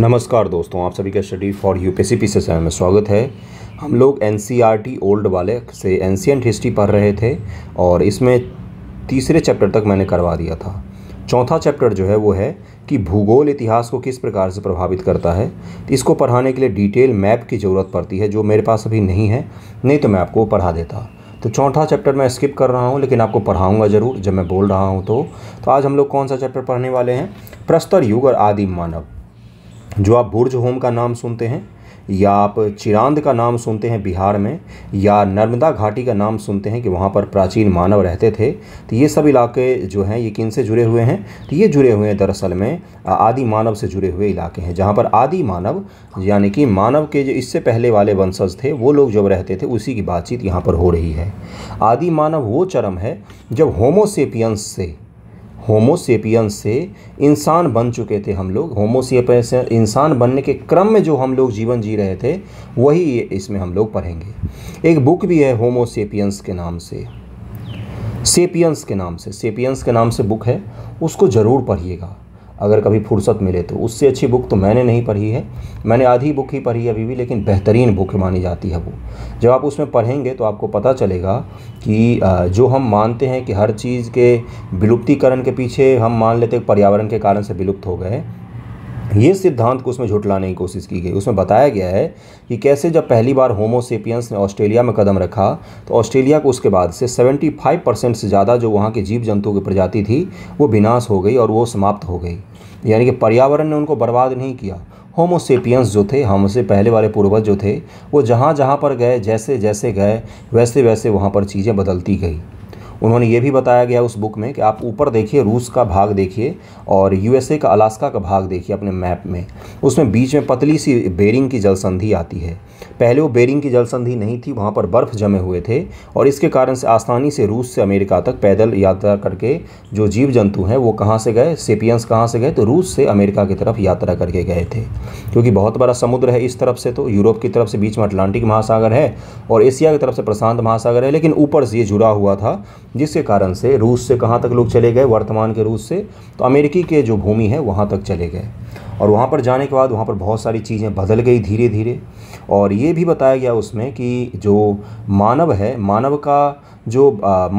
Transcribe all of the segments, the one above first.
नमस्कार दोस्तों आप सभी का study for U P C P में स्वागत है हम लोग N C R T old वाले से एंशियंट हिस्ट्री पढ़ रहे थे और इसमें तीसरे चैप्टर तक मैंने करवा दिया था चौथा चैप्टर जो है वो है कि भूगोल इतिहास को किस प्रकार से प्रभावित करता है इसको पढ़ाने के लिए डिटेल मैप की ज़रूरत पड़ती है जो मेरे पास अभी नहीं है नहीं तो मैं आपको पढ़ा देता तो चौथा चैप्टर मैं स्किप कर रहा हूँ लेकिन आपको पढ़ाऊँगा ज़रूर जब मैं बोल रहा हूँ तो, तो आज हम लोग कौन सा चैप्टर पढ़ने वाले हैं प्रस्तर युग और आदिम मानव जो आप बुर्ज होम का नाम सुनते हैं या आप चिरांद का नाम सुनते हैं बिहार में या नर्मदा घाटी का नाम सुनते हैं कि वहाँ पर प्राचीन मानव रहते थे तो ये सब इलाके जो हैं ये किन से जुड़े हुए हैं तो ये जुड़े हुए हैं दरअसल में आदि मानव से जुड़े हुए इलाके हैं जहाँ पर आदि मानव यानी कि मानव के जो इससे पहले वाले वंशज थे वो लोग जब रहते थे उसी की बातचीत यहाँ पर हो रही है आदि मानव वो चरम है जब होमोसेपियंस से होमोसेपियंस से इंसान बन चुके थे हम लोग होमोसेपियन से इंसान बनने के क्रम में जो हम लोग जीवन जी रहे थे वही इसमें हम लोग पढ़ेंगे एक बुक भी है होमोसेपियंस के नाम से सेपियंस के नाम से सेपियंस के नाम से बुक है उसको ज़रूर पढ़िएगा अगर कभी फुर्सत मिले तो उससे अच्छी बुक तो मैंने नहीं पढ़ी है मैंने आधी बुक ही पढ़ी है अभी भी लेकिन बेहतरीन बुक मानी जाती है वो जब आप उसमें पढ़ेंगे तो आपको पता चलेगा कि जो हम मानते हैं कि हर चीज़ के विलुप्तीकरण के पीछे हम मान लेते हैं पर्यावरण के कारण से विलुप्त हो गए ये सिद्धांत को उसमें झुटलाने की कोशिश की गई उसमें बताया गया है कि कैसे जब पहली बार होमोसेपियंस ने ऑस्ट्रेलिया में कदम रखा तो ऑस्ट्रेलिया को उसके बाद से 75 परसेंट से ज़्यादा जो वहाँ के जीव जंतुओं की प्रजाति थी वो विनाश हो गई और वो समाप्त हो गई यानी कि पर्यावरण ने उनको बर्बाद नहीं किया होमोसेपियंस जो थे हमसे पहले वाले पूर्वज जो थे वो जहाँ जहाँ पर गए जैसे जैसे गए वैसे वैसे वहाँ पर चीज़ें बदलती गई उन्होंने ये भी बताया गया उस बुक में कि आप ऊपर देखिए रूस का भाग देखिए और यूएसए का अलास्का का भाग देखिए अपने मैप में उसमें बीच में पतली सी बेरिंग की जलसंधि आती है पहले वो बेरिंग की जलसंधि नहीं थी वहाँ पर बर्फ़ जमे हुए थे और इसके कारण से आसानी से रूस से अमेरिका तक पैदल यात्रा करके जो जीव जंतु हैं वो कहाँ से गए सेपियंस कहाँ से गए तो रूस से अमेरिका की तरफ यात्रा करके गए थे क्योंकि बहुत बड़ा समुद्र है इस तरफ से तो यूरोप की तरफ से बीच में अटलांटिक महासागर है और एशिया की तरफ से प्रशांत महासागर है लेकिन ऊपर से ये जुड़ा हुआ था जिसके कारण से रूस से कहाँ तक लोग चले गए वर्तमान के रूस से तो अमेरिकी के जो भूमि है वहाँ तक चले गए और वहाँ पर जाने के बाद वहाँ पर बहुत सारी चीज़ें बदल गई धीरे धीरे और ये भी बताया गया उसमें कि जो मानव है मानव का जो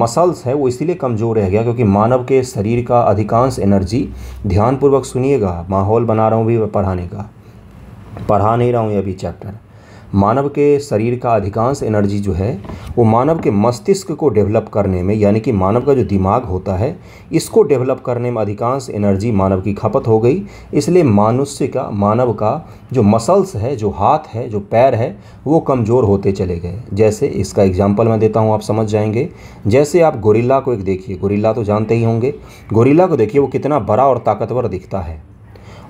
मसल्स है वो इसीलिए कमज़ोर रह गया क्योंकि मानव के शरीर का अधिकांश एनर्जी ध्यानपूर्वक सुनिएगा माहौल बना रहा हूँ भी पढ़ाने का पढ़ा नहीं रहा हूँ ये अभी चैप्टर मानव के शरीर का अधिकांश एनर्जी जो है वो मानव के मस्तिष्क को डेवलप करने में यानी कि मानव का जो दिमाग होता है इसको डेवलप करने में अधिकांश एनर्जी मानव की खपत हो गई इसलिए मनुष्य का मानव का जो मसल्स है जो हाथ है जो पैर है वो कमज़ोर होते चले गए जैसे इसका एग्जाम्पल मैं देता हूँ आप समझ जाएंगे जैसे आप गोरिल्ला को एक देखिए गोरिल्ला तो जानते ही होंगे गोरिल्ला को देखिए वो कितना बड़ा और ताकतवर दिखता है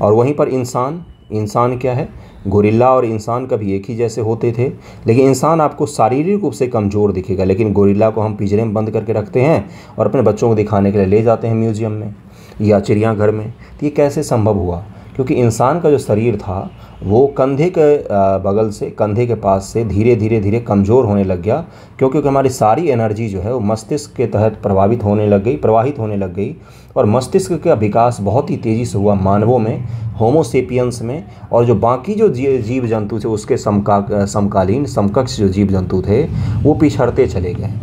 और वहीं पर इंसान इंसान क्या है गोरिल्ला और इंसान कभी एक ही जैसे होते थे लेकिन इंसान आपको शारीरिक रूप से कमज़ोर दिखेगा लेकिन गोरिल्ला को हम पिंजरे में बंद करके रखते हैं और अपने बच्चों को दिखाने के लिए ले जाते हैं म्यूज़ियम में या चिड़ियाघर में तो ये कैसे संभव हुआ क्योंकि इंसान का जो शरीर था वो कंधे के बगल से कंधे के पास से धीरे धीरे धीरे कमज़ोर होने लग गया क्योंकि हमारी सारी एनर्जी जो है वो मस्तिष्क के तहत प्रभावित होने लग गई प्रवाहित होने लग गई और मस्तिष्क का विकास बहुत ही तेज़ी से हुआ मानवों में होमोसेपियंस में और जो बाकी जो जीव जंतु थे उसके समका समकालीन समकक्ष जो जीव जंतु थे वो पिछड़ते चले गए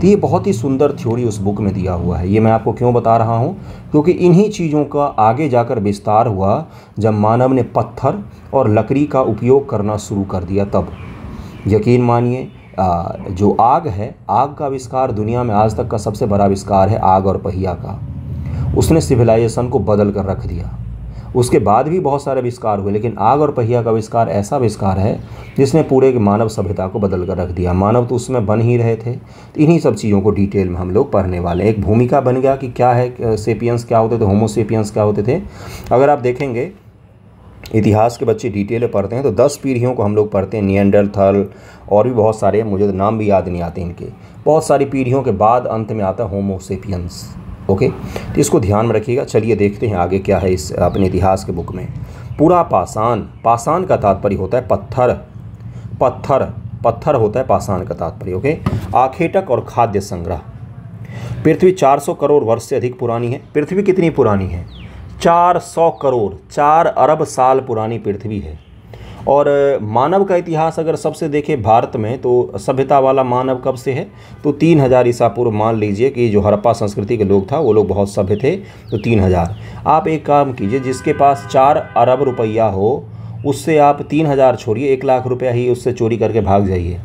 तो ये बहुत ही सुंदर थ्योरी उस बुक में दिया हुआ है ये मैं आपको क्यों बता रहा हूँ क्योंकि इन्हीं चीज़ों का आगे जाकर विस्तार हुआ जब मानव ने पत्थर और लकड़ी का उपयोग करना शुरू कर दिया तब यकीन मानिए जो आग है आग का आविष्कार दुनिया में आज तक का सबसे बड़ा आविष्कार है आग और पहिया का उसने सिविलाइजेशन को बदल कर रख दिया उसके बाद भी बहुत सारे आविष्कार हुए लेकिन आग और पहिया का आविष्कार ऐसा आविष्कार है जिसने पूरे मानव सभ्यता को बदल कर रख दिया मानव तो उसमें बन ही रहे थे तो इन्हीं सब चीज़ों को डिटेल में हम लोग पढ़ने वाले एक भूमिका बन गया कि क्या है सेपियंस क्या होते थे होमोसेपियंस क्या होते थे अगर आप देखेंगे इतिहास के बच्चे डिटेल में पढ़ते हैं तो दस पीढ़ियों को हम लोग पढ़ते हैं नियंडल थल और भी बहुत सारे मुझे तो नाम भी याद नहीं आते इनके बहुत सारी पीढ़ियों के बाद अंत में आता है होमोसेपियंस ओके तो इसको ध्यान में रखिएगा चलिए देखते हैं आगे क्या है इस अपने इतिहास के बुक में पूरा पाषाण पाषाण का तात्पर्य होता है पत्थर पत्थर पत्थर होता है पाषाण का तात्पर्य ओके आखेटक और खाद्य संग्रह पृथ्वी 400 करोड़ वर्ष से अधिक पुरानी है पृथ्वी कितनी पुरानी है 400 करोड़ चार अरब साल पुरानी पृथ्वी है और मानव का इतिहास अगर सबसे देखें भारत में तो सभ्यता वाला मानव कब से है तो तीन हज़ार ईसा पूर्व मान लीजिए कि जो हड़प्पा संस्कृति के लोग था वो लोग बहुत सभ्य थे तो तीन हज़ार आप एक काम कीजिए जिसके पास चार अरब रुपया हो उससे आप तीन हज़ार छोड़िए एक लाख रुपया ही उससे चोरी करके भाग जाइए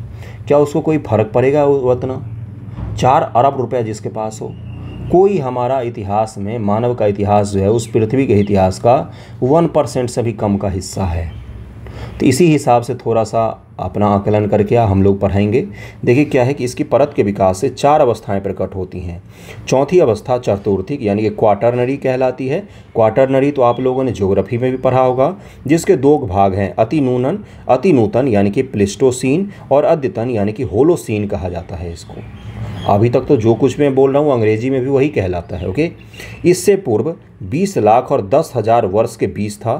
क्या उसको कोई फ़र्क पड़ेगा उतना चार अरब रुपया जिसके पास हो कोई हमारा इतिहास में मानव का इतिहास जो है उस पृथ्वी के इतिहास का वन परसेंट से भी कम का हिस्सा है तो इसी हिसाब से थोड़ा सा अपना आकलन करके हम लोग पढ़ाएंगे देखिए क्या है कि इसकी परत के विकास से चार अवस्थाएं प्रकट होती हैं चौथी अवस्था चतुर्थिक यानी कि क्वाटरनरी कहलाती है क्वाटरनरी तो आप लोगों ने ज्योग्राफी में भी पढ़ा होगा जिसके दो भाग हैं अति नूनन अति नूतन यानी कि प्लिस्टोसीन और अद्यतन यानी कि होलोसीन कहा जाता है इसको अभी तक तो जो कुछ मैं बोल रहा हूँ अंग्रेजी में भी वही कहलाता है ओके इससे पूर्व 20 लाख और दस हज़ार वर्ष के बीच था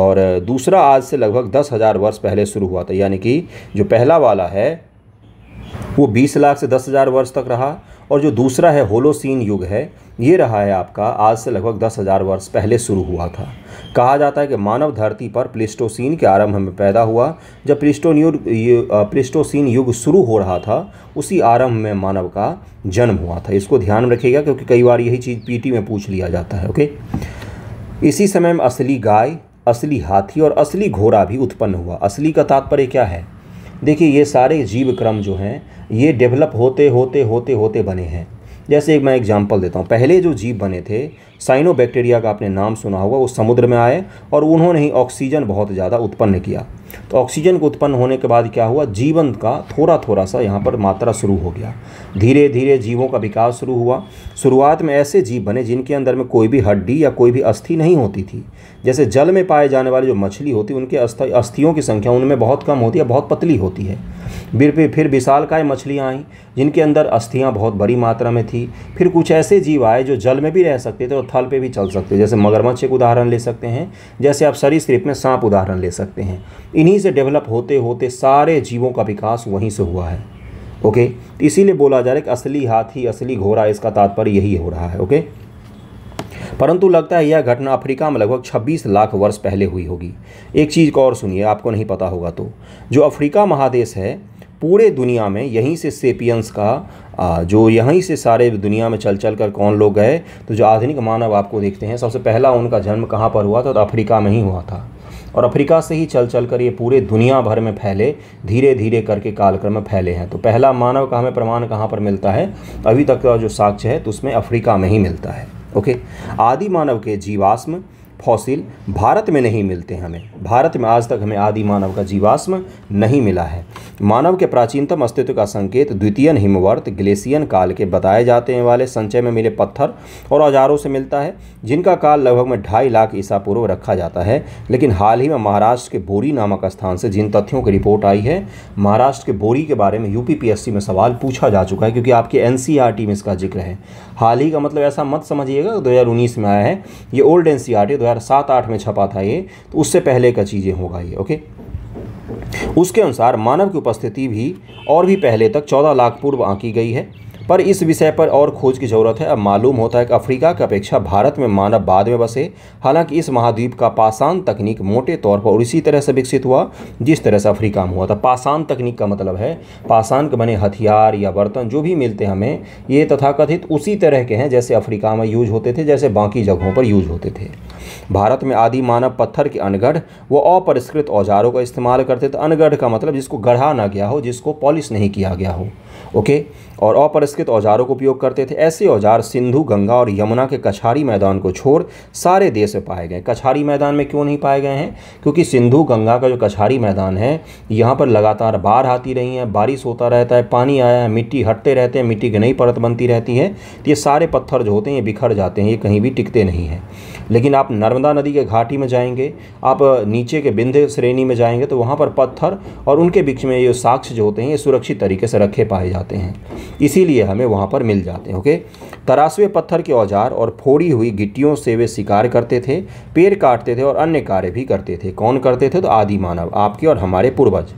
और दूसरा आज से लगभग दस हज़ार वर्ष पहले शुरू हुआ था यानी कि जो पहला वाला है वो 20 लाख से दस हज़ार वर्ष तक रहा और जो दूसरा है होलोसीन युग है ये रहा है आपका आज से लगभग दस हज़ार वर्ष पहले शुरू हुआ था कहा जाता है कि मानव धरती पर प्लिस्टोसीन के आरंभ में पैदा हुआ जब प्लिस्टोन्यूर प्लिस्टोसीन युग शुरू हो रहा था उसी आरंभ में मानव का जन्म हुआ था इसको ध्यान में रखिएगा क्योंकि कई बार यही चीज़ पीटी में पूछ लिया जाता है ओके इसी समय में असली गाय असली हाथी और असली घोड़ा भी उत्पन्न हुआ असली का तात्पर्य क्या है देखिए ये सारे जीव क्रम जो हैं ये डेवलप होते होते होते होते बने हैं जैसे एक मैं एग्जांपल देता हूँ पहले जो जीव बने थे साइनो बैक्टीरिया का आपने नाम सुना होगा वो समुद्र में आए और उन्होंने ही ऑक्सीजन बहुत ज़्यादा उत्पन्न किया तो ऑक्सीजन को उत्पन्न होने के बाद क्या हुआ जीवन का थोड़ा थोड़ा सा यहाँ पर मात्रा शुरू हो गया धीरे धीरे जीवों का विकास शुरू हुआ शुरुआत में ऐसे जीव बने जिनके अंदर में कोई भी हड्डी या कोई भी अस्थि नहीं होती थी जैसे जल में पाए जाने वाली जो मछली होती है उनके अस्थियों की संख्या उनमें बहुत कम होती है बहुत पतली होती है फिर फिर विशाल विशालकाय मछलियाँ आई जिनके अंदर अस्थियाँ बहुत बड़ी मात्रा में थी फिर कुछ ऐसे जीव आए जो जल में भी रह सकते थे और थल पे भी चल सकते जैसे मगरमच्छ एक उदाहरण ले सकते हैं जैसे आप सरीसृप में सांप उदाहरण ले सकते हैं इन्हीं से डेवलप होते होते सारे जीवों का विकास वहीं से हुआ है ओके इसीलिए बोला जा रहा है कि असली हाथी असली घोड़ा इसका तात्पर्य यही हो रहा है ओके परंतु लगता है यह घटना अफ्रीका में लगभग 26 लाख वर्ष पहले हुई होगी एक चीज़ को और सुनिए आपको नहीं पता होगा तो जो अफ्रीका महादेश है पूरे दुनिया में यहीं से सेपियंस का जो यहीं से सारे दुनिया में चल चल कर कौन लोग गए तो जो आधुनिक मानव आपको देखते हैं सबसे पहला उनका जन्म कहाँ पर हुआ था तो अफ्रीका में ही हुआ था और अफ्रीका से ही चल चल कर ये पूरे दुनिया भर में फैले धीरे धीरे करके कालक्रम में फैले हैं तो पहला मानव का हमें प्रमाण कहाँ पर मिलता है अभी तक का जो साक्ष्य है तो उसमें अफ्रीका में ही मिलता है ओके आदि मानव के जीवाश्म फॉसिल भारत में नहीं मिलते हमें भारत में आज तक हमें आदि मानव का जीवाश्म नहीं मिला है मानव के प्राचीनतम अस्तित्व का संकेत द्वितीय हिमवर्त ग्लेशियन काल के बताए जाते हैं वाले संचय में मिले पत्थर और औजारों से मिलता है जिनका काल लगभग में ढाई लाख ईसा पूर्व रखा जाता है लेकिन हाल ही में महाराष्ट्र के बोरी नामक स्थान से जिन तथ्यों की रिपोर्ट आई है महाराष्ट्र के बोरी के बारे में यूपीपीएससी में सवाल पूछा जा चुका है क्योंकि आपके एन में इसका जिक्र है हाल ही का मतलब ऐसा मत समझिएगा दो में आया है ये ओल्ड एन सी 2007 8 में छपा था ये तो उससे पहले का चीज़ें होगा ये ओके उसके अनुसार मानव की उपस्थिति भी और भी पहले तक 14 लाख पूर्व आंकी गई है पर इस विषय पर और खोज की ज़रूरत है अब मालूम होता है कि अफ्रीका की अपेक्षा भारत में मानव बाद में बसे हालांकि इस महाद्वीप का पाषाण तकनीक मोटे तौर पर और इसी तरह से विकसित हुआ जिस तरह से अफ्रीका में हुआ था पाषाण तकनीक का मतलब है पाषाण के बने हथियार या बर्तन जो भी मिलते हैं हमें ये तथाकथित उसी तरह के हैं जैसे अफ्रीका में यूज होते थे जैसे बाकी जगहों पर यूज होते थे भारत में आदि मानव पत्थर के अनगढ़ व अपरिष्कृत औजारों का इस्तेमाल करते थे अनगढ़ का मतलब जिसको गढ़ा ना गया हो जिसको पॉलिश नहीं किया गया हो ओके और अपरिष्कृत औजारों का उपयोग करते थे ऐसे औजार सिंधु गंगा और यमुना के कछारी मैदान को छोड़ सारे देश में पाए गए कछारी मैदान में क्यों नहीं पाए गए हैं क्योंकि सिंधु गंगा का जो कछारी मैदान है यहाँ पर लगातार बाढ़ आती रही है बारिश होता रहता है पानी आया है मिट्टी हटते रहते हैं मिट्टी की नई परत बनती रहती है तो ये सारे पत्थर जो होते हैं ये बिखर जाते हैं ये कहीं भी टिकते नहीं हैं लेकिन आप नर्मदा नदी के घाटी में जाएंगे आप नीचे के बिंध्य श्रेणी में जाएंगे तो वहाँ पर पत्थर और उनके बीच में ये साक्ष्य जो होते हैं ये सुरक्षित तरीके से रखे पाए पाए जाते हैं इसीलिए हमें वहाँ पर मिल जाते हैं ओके तरासवे पत्थर के औजार और फोड़ी हुई गिट्टियों से वे शिकार करते थे पेड़ काटते थे और अन्य कार्य भी करते थे कौन करते थे तो आदि मानव आपके और हमारे पूर्वज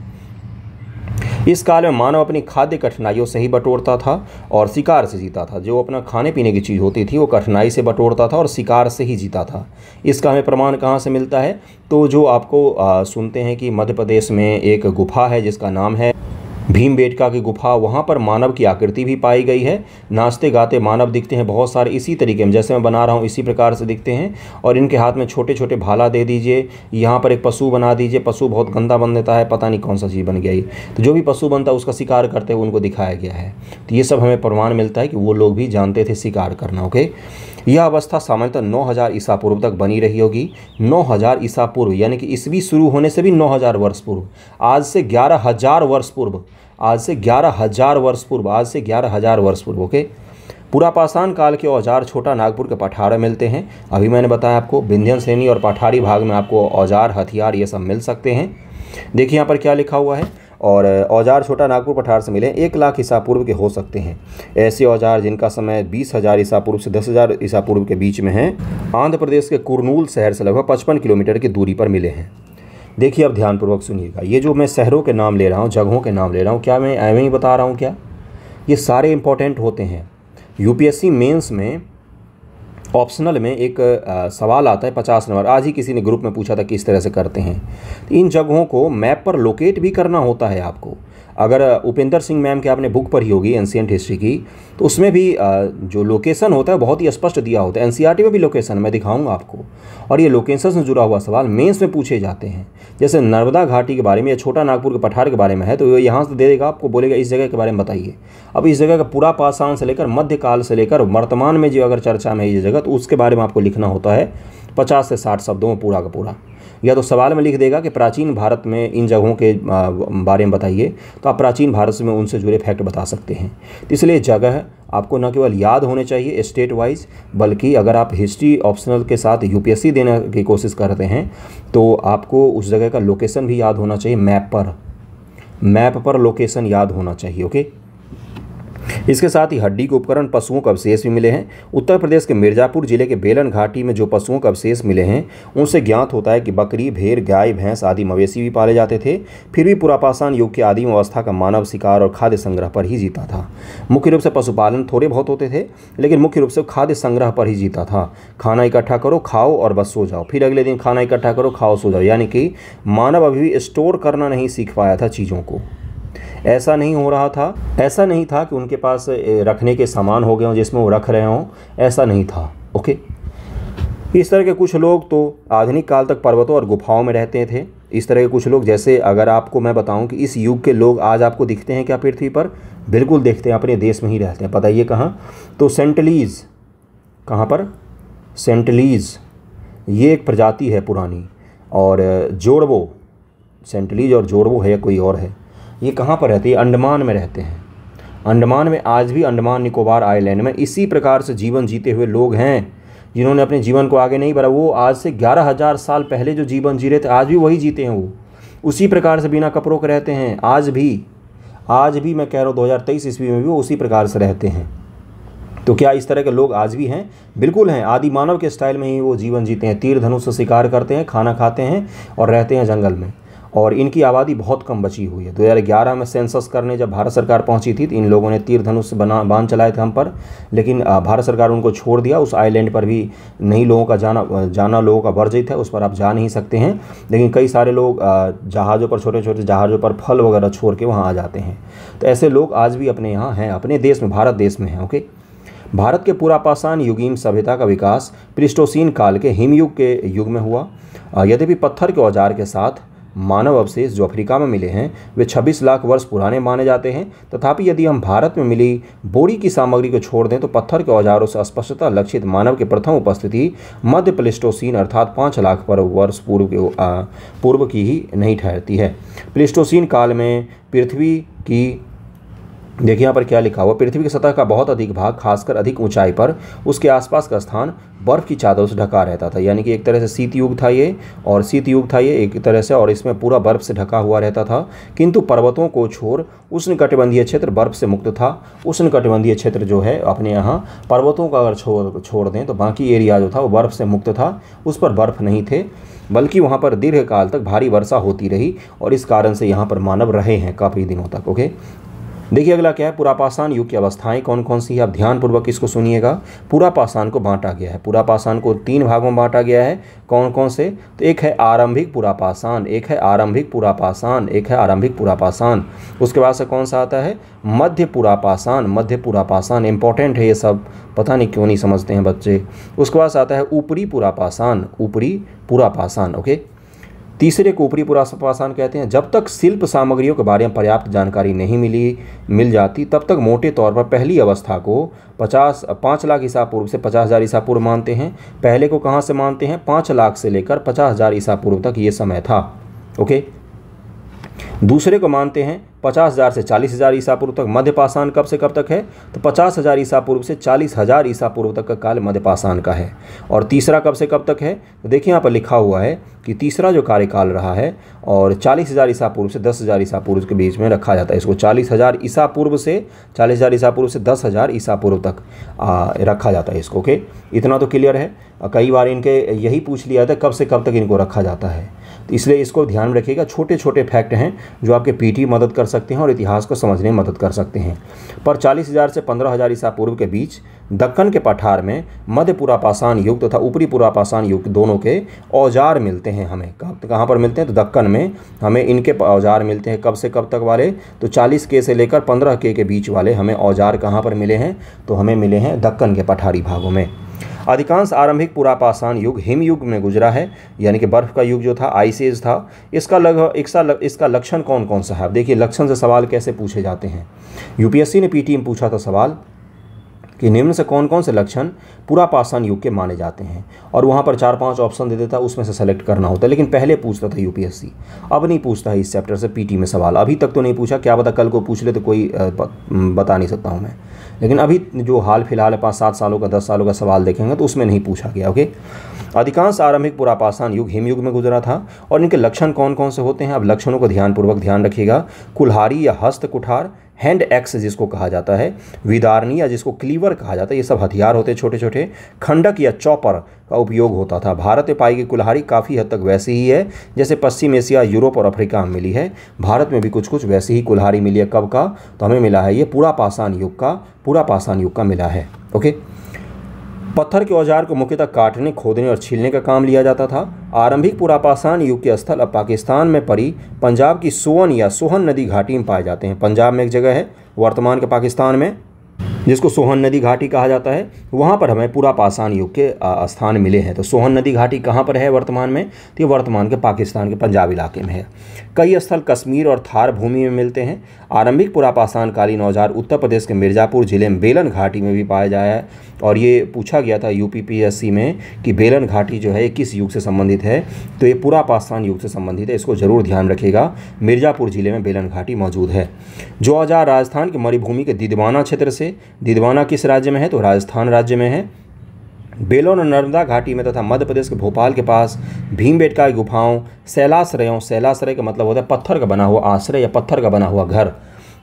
इस काल में मानव अपनी खाद्य कठिनाइयों से ही बटोरता था और शिकार से जीता था जो अपना खाने पीने की चीज़ होती थी वो कठिनाई से बटोरता था और शिकार से ही जीता था इसका हमें प्रमाण कहाँ से मिलता है तो जो आपको आ, सुनते हैं कि मध्य प्रदेश में एक गुफा है जिसका नाम है भीमबेटका की गुफा वहाँ पर मानव की आकृति भी पाई गई है नाचते गाते मानव दिखते हैं बहुत सारे इसी तरीके में जैसे मैं बना रहा हूँ इसी प्रकार से दिखते हैं और इनके हाथ में छोटे छोटे भाला दे दीजिए यहाँ पर एक पशु बना दीजिए पशु बहुत गंदा बन देता है पता नहीं कौन सा चीज़ बन गया ये तो जो भी पशु बनता है उसका शिकार करते हुए उनको दिखाया गया है तो ये सब हमें प्रमाण मिलता है कि वो लोग भी जानते थे शिकार करना ओके यह अवस्था सामान्यतः 9000 ईसा पूर्व तक बनी रही होगी 9000 ईसा पूर्व यानी कि ईस्वी शुरू होने से भी 9000 वर्ष पूर्व आज से 11000 वर्ष पूर्व आज से 11000 वर्ष पूर्व आज से 11000 वर्ष पूर्व ओके पूरा पाषाण काल के औजार छोटा नागपुर के पठार मिलते हैं अभी मैंने बताया आपको विंध्यन श्रेणी और पठारी भाग में आपको औजार हथियार ये सब मिल सकते हैं देखिए यहाँ पर क्या लिखा हुआ है और औजार छोटा नागपुर पठार से मिले एक लाख ईसा पूर्व के हो सकते हैं ऐसे औजार जिनका समय बीस हज़ार ईसा पूर्व से दस हज़ार ईसा पूर्व के बीच में हैं आंध्र प्रदेश के कुरनूल शहर से लगभग पचपन किलोमीटर की दूरी पर मिले हैं देखिए अब ध्यानपूर्वक सुनिएगा ये जो मैं शहरों के नाम ले रहा हूँ जगहों के नाम ले रहा हूँ क्या मैं एवं ही बता रहा हूँ क्या ये सारे इंपॉर्टेंट होते हैं यूपीएससी मेंस में ऑप्शनल में एक आ, सवाल आता है पचास नंबर आज ही किसी ने ग्रुप में पूछा था किस तरह से करते हैं तो इन जगहों को मैप पर लोकेट भी करना होता है आपको अगर उपेंद्र सिंह मैम की आपने बुक पढ़ी होगी एनशियंट हिस्ट्री की तो उसमें भी जो लोकेशन होता है बहुत ही स्पष्ट दिया होता है एनसीईआरटी में भी लोकेशन मैं दिखाऊंगा आपको और ये लोकेशन से जुड़ा हुआ सवाल मेंस में पूछे जाते हैं जैसे नर्मदा घाटी के बारे में या छोटा नागपुर के पठार के बारे में है तो वो यहाँ से दे देगा आपको बोलेगा इस जगह के बारे में बताइए अब इस जगह का पूरा पाषाण से लेकर मध्यकाल से लेकर वर्तमान में जो अगर चर्चा में है ये जगह तो उसके बारे में आपको लिखना होता है पचास से साठ शब्दों में पूरा का पूरा या तो सवाल में लिख देगा कि प्राचीन भारत में इन जगहों के बारे में बताइए तो आप प्राचीन भारत में उनसे जुड़े फैक्ट बता सकते हैं तो इसलिए जगह आपको न केवल याद होने चाहिए स्टेट वाइज बल्कि अगर आप हिस्ट्री ऑप्शनल के साथ यूपीएससी देने की कोशिश करते हैं तो आपको उस जगह का लोकेशन भी याद होना चाहिए मैप पर मैप पर लोकेशन याद होना चाहिए ओके इसके साथ ही हड्डी के उपकरण पशुओं का अवशेष भी मिले हैं उत्तर प्रदेश के मिर्जापुर जिले के बेलन घाटी में जो पशुओं का अवशेष मिले हैं उनसे ज्ञात होता है कि बकरी भेड़ गाय भैंस आदि मवेशी भी पाले जाते थे फिर भी पुरापाषाण युग की आदिम अवस्था का मानव शिकार और खाद्य संग्रह पर ही जीता था मुख्य रूप से पशुपालन थोड़े बहुत होते थे लेकिन मुख्य रूप से खाद्य संग्रह पर ही जीता था खाना इकट्ठा करो खाओ और बस सो जाओ फिर अगले दिन खाना इकट्ठा करो खाओ सो जाओ यानी कि मानव अभी भी स्टोर करना नहीं सीख पाया था चीज़ों को ऐसा नहीं हो रहा था ऐसा नहीं था कि उनके पास रखने के सामान हो गए हों जिसमें वो रख रहे हों ऐसा नहीं था ओके इस तरह के कुछ लोग तो आधुनिक काल तक पर्वतों और गुफाओं में रहते थे इस तरह के कुछ लोग जैसे अगर आपको मैं बताऊं कि इस युग के लोग आज आपको दिखते हैं क्या पृथ्वी पर बिल्कुल देखते हैं अपने देश में ही रहते हैं पता ये कहाँ तो सेंटलीज़ कहाँ पर सेंटलीज़ ये एक प्रजाति है पुरानी और जोड़वो सेंटलीज और जोड़वो है कोई और है ये कहाँ पर रहते हैं अंडमान में रहते हैं अंडमान में आज भी अंडमान निकोबार आइलैंड में इसी प्रकार से जीवन जीते हुए लोग हैं जिन्होंने अपने जीवन को आगे नहीं बढ़ा वो आज से ग्यारह हज़ार साल पहले जो जीवन जी रहे थे आज भी वही जीते हैं वो उसी प्रकार से बिना कपड़ों के रहते हैं आज भी आज भी मैं कह रहा हूँ दो हज़ार ईस्वी में भी वो उसी प्रकार से रहते हैं तो क्या इस तरह के लोग आज भी हैं बिल्कुल हैं आदि मानव के स्टाइल में ही वो जीवन जीते हैं तीर धनुष से शिकार करते हैं खाना खाते हैं और रहते हैं जंगल में और इनकी आबादी बहुत कम बची हुई है 2011 में सेंसस करने जब भारत सरकार पहुंची थी तो इन लोगों ने तीर धनुष बना बांध चलाए थे हम पर लेकिन भारत सरकार उनको छोड़ दिया उस आइलैंड पर भी नहीं लोगों का जाना जाना लोगों का वर्जित है उस पर आप जा नहीं सकते हैं लेकिन कई सारे लोग जहाज़ों पर छोटे छोटे जहाज़ों पर फल वगैरह छोड़ के वहाँ आ जाते हैं तो ऐसे लोग आज भी अपने यहाँ हैं अपने देश में भारत देश में हैं ओके भारत के पुरापाषाण युगीन सभ्यता का विकास प्रिस्टोसिन काल के हिमयुग के युग में हुआ यद्यपि पत्थर के औजार के साथ मानव अवशेष जो अफ्रीका में मिले हैं वे 26 लाख वर्ष पुराने माने जाते हैं तथापि यदि हम भारत में मिली बोरी की सामग्री को छोड़ दें तो पत्थर के औजारों से स्पष्टता लक्षित मानव की प्रथम उपस्थिति मध्य प्लिस्टोसीन अर्थात पाँच लाख पर वर्ष पूर्व के पूर्व की ही नहीं ठहरती है प्लिस्टोसीन काल में पृथ्वी की देखिए यहाँ पर क्या लिखा हुआ पृथ्वी की सतह का बहुत अधिक भाग खासकर अधिक ऊंचाई पर उसके आसपास का स्थान बर्फ़ की चादरों से ढका रहता था यानी कि एक तरह से शीत युग था ये और शीत युग था ये एक तरह से और इसमें पूरा बर्फ़ से ढका हुआ रहता था किंतु पर्वतों को छोड़ उष्ण कटिबंधीय क्षेत्र बर्फ़ से मुक्त था उष्ण कटिबंधीय क्षेत्र जो है अपने यहाँ पर्वतों का अगर छोड़ छोड़ दें तो बाकी एरिया जो था वो बर्फ़ से मुक्त था उस पर बर्फ़ नहीं थे बल्कि वहाँ पर दीर्घकाल तक भारी वर्षा होती रही और इस कारण से यहाँ पर मानव रहे हैं काफ़ी दिनों तक ओके देखिए अगला क्या है पूरा पाषाण युग की अवस्थाएं कौन कौन सी है आप ध्यानपूर्वक इसको सुनिएगा पूरा पाषाण को बांटा गया है पूरा पाषाण को तीन भागों में बांटा गया है कौन कौन से तो एक है आरंभिक पूरा पाषाण एक है आरंभिक पूरा पाषाण एक है आरंभिक पूरा पाषाण उसके बाद से कौन सा आता है मध्य पूरा पाषाण मध्य पूरा पाषाण इंपॉर्टेंट है ये सब पता नहीं क्यों नहीं समझते हैं बच्चे उसके बाद आता है ऊपरी पूरा पाषाण ऊपरी पूरा पाषाण ओके तीसरे को ऊपरी पुरापाषाण कहते हैं जब तक शिल्प सामग्रियों के बारे में पर्याप्त जानकारी नहीं मिली मिल जाती तब तक मोटे तौर पर पहली अवस्था को पचास पाँच लाख ईसा पूर्व से पचास हज़ार ईसा पूर्व मानते हैं पहले को कहाँ से मानते हैं पाँच लाख से लेकर पचास हज़ार ईसा पूर्व तक ये समय था ओके दूसरे को मानते हैं पचास हज़ार से चालीस हज़ार ईसा पूर्व तक मध्य पाषाण कब से कब तक है तो पचास हज़ार ईसा पूर्व से चालीस हज़ार ईसा पूर्व तक का काल मध्य पाषाण का है और तीसरा कब से कब तक है तो देखिए यहाँ पर लिखा हुआ है कि तीसरा जो कार्यकाल रहा है और चालीस हज़ार ईसा पूर्व से दस हज़ार ईसा पूर्व के बीच में रखा जाता है इसको चालीस हज़ार ईसा पूर्व से चालीस हज़ार ईसा पूर्व से दस हज़ार ईसा पूर्व तक आ, रखा जाता है इसको ओके इतना तो क्लियर है कई बार इनके यही पूछ लिया था कब से कब तक इनको रखा जाता है इसलिए इसको ध्यान में रखिएगा छोटे छोटे फैक्ट हैं जो आपके पीटी मदद कर सकते हैं और इतिहास को समझने में मदद कर सकते हैं पर चालीस हज़ार से पंद्रह हज़ार ईसा पूर्व के बीच दक्कन के पठार में मध्य पुरापाषाण युग तथा ऊपरी पुरापाषाण युग दोनों के औजार मिलते हैं हमें कहाँ पर मिलते हैं तो दक्कन में हमें इनके औजार मिलते हैं कब से कब तक वाले तो चालीस के से लेकर पंद्रह के के बीच वाले हमें औजार कहाँ पर मिले हैं तो हमें मिले हैं दक्कन के पठारी भागों में अधिकांश आरंभिक पुरापाषाण युग हिमयुग में गुजरा है यानी कि बर्फ का युग जो था आइस एज था इसका लगभग इसका इसका लक्षण कौन कौन सा है देखिए लक्षण से सवाल कैसे पूछे जाते हैं यूपीएससी ने पीटी में पूछा था सवाल कि निम्न से कौन कौन से लक्षण पूरा पाषाण युग के माने जाते हैं और वहाँ पर चार पांच ऑप्शन दे देता उसमें से सेलेक्ट करना होता है लेकिन पहले पूछता था यूपीएससी अब नहीं पूछता है इस चैप्टर से पीटी में सवाल अभी तक तो नहीं पूछा क्या पता कल को पूछ ले तो कोई बता नहीं सकता हूँ मैं लेकिन अभी जो हाल फिलहाल पाँच सात सालों का दस सालों का सवाल देखेंगे तो उसमें नहीं पूछा गया ओके अधिकांश आरंभिक पुरापाषाण युग हिमयुग में गुजरा था और इनके लक्षण कौन कौन से होते हैं अब लक्षणों को ध्यानपूर्वक ध्यान रखिएगा कुल्हारी या हस्त कुठार हैंड एक्स जिसको कहा जाता है विदारनी या जिसको क्लीवर कहा जाता है ये सब हथियार होते छोटे छोटे खंडक या चौपर का उपयोग होता था भारत में पाई गई कुल्हारी काफ़ी हद तक वैसी ही है जैसे पश्चिम एशिया यूरोप और अफ्रीका में मिली है भारत में भी कुछ कुछ वैसी ही कुल्हारी मिली है कब का तो हमें मिला है ये पूरा पाषाण युग का पूरा पाषाण युग का मिला है ओके पत्थर के औजार को मुख्यतः काटने खोदने और छीलने का काम लिया जाता था आरंभिक पुरापाषाण युग के स्थल अब पाकिस्तान में पड़ी पंजाब की सोवन या सोहन नदी घाटी में पाए जाते हैं पंजाब में एक जगह है वर्तमान के पाकिस्तान में जिसको सोहन नदी घाटी कहा जाता है वहाँ पर हमें पूरा पाषाण युग के स्थान मिले हैं तो सोहन नदी घाटी कहाँ पर है वर्तमान में तो ये वर्तमान के पाकिस्तान के पंजाब इलाके में है कई स्थल कश्मीर और थार भूमि में मिलते हैं आरंभिक पुरापाषाणकालीन औजार उत्तर प्रदेश के मिर्ज़ापुर जिले में बेलन घाटी में भी पाया जाया है और ये पूछा गया था यू में कि बेलन घाटी जो है किस युग से संबंधित है तो ये पूरा पाषाण युग से संबंधित है इसको ज़रूर ध्यान रखिएगा मिर्ज़ापुर जिले में बेलन घाटी मौजूद है जो औजार राजस्थान के मरुभूमि के दिदवाना क्षेत्र से दिदवाना किस राज्य में है तो राजस्थान राज्य में है बेलोन और नर्मदा घाटी में तथा मध्य प्रदेश के भोपाल के पास भीमबेटका गुफाओं सैलाश्रयों सैलाश्रय का मतलब होता है पत्थर का बना हुआ आश्रय या पत्थर का बना हुआ घर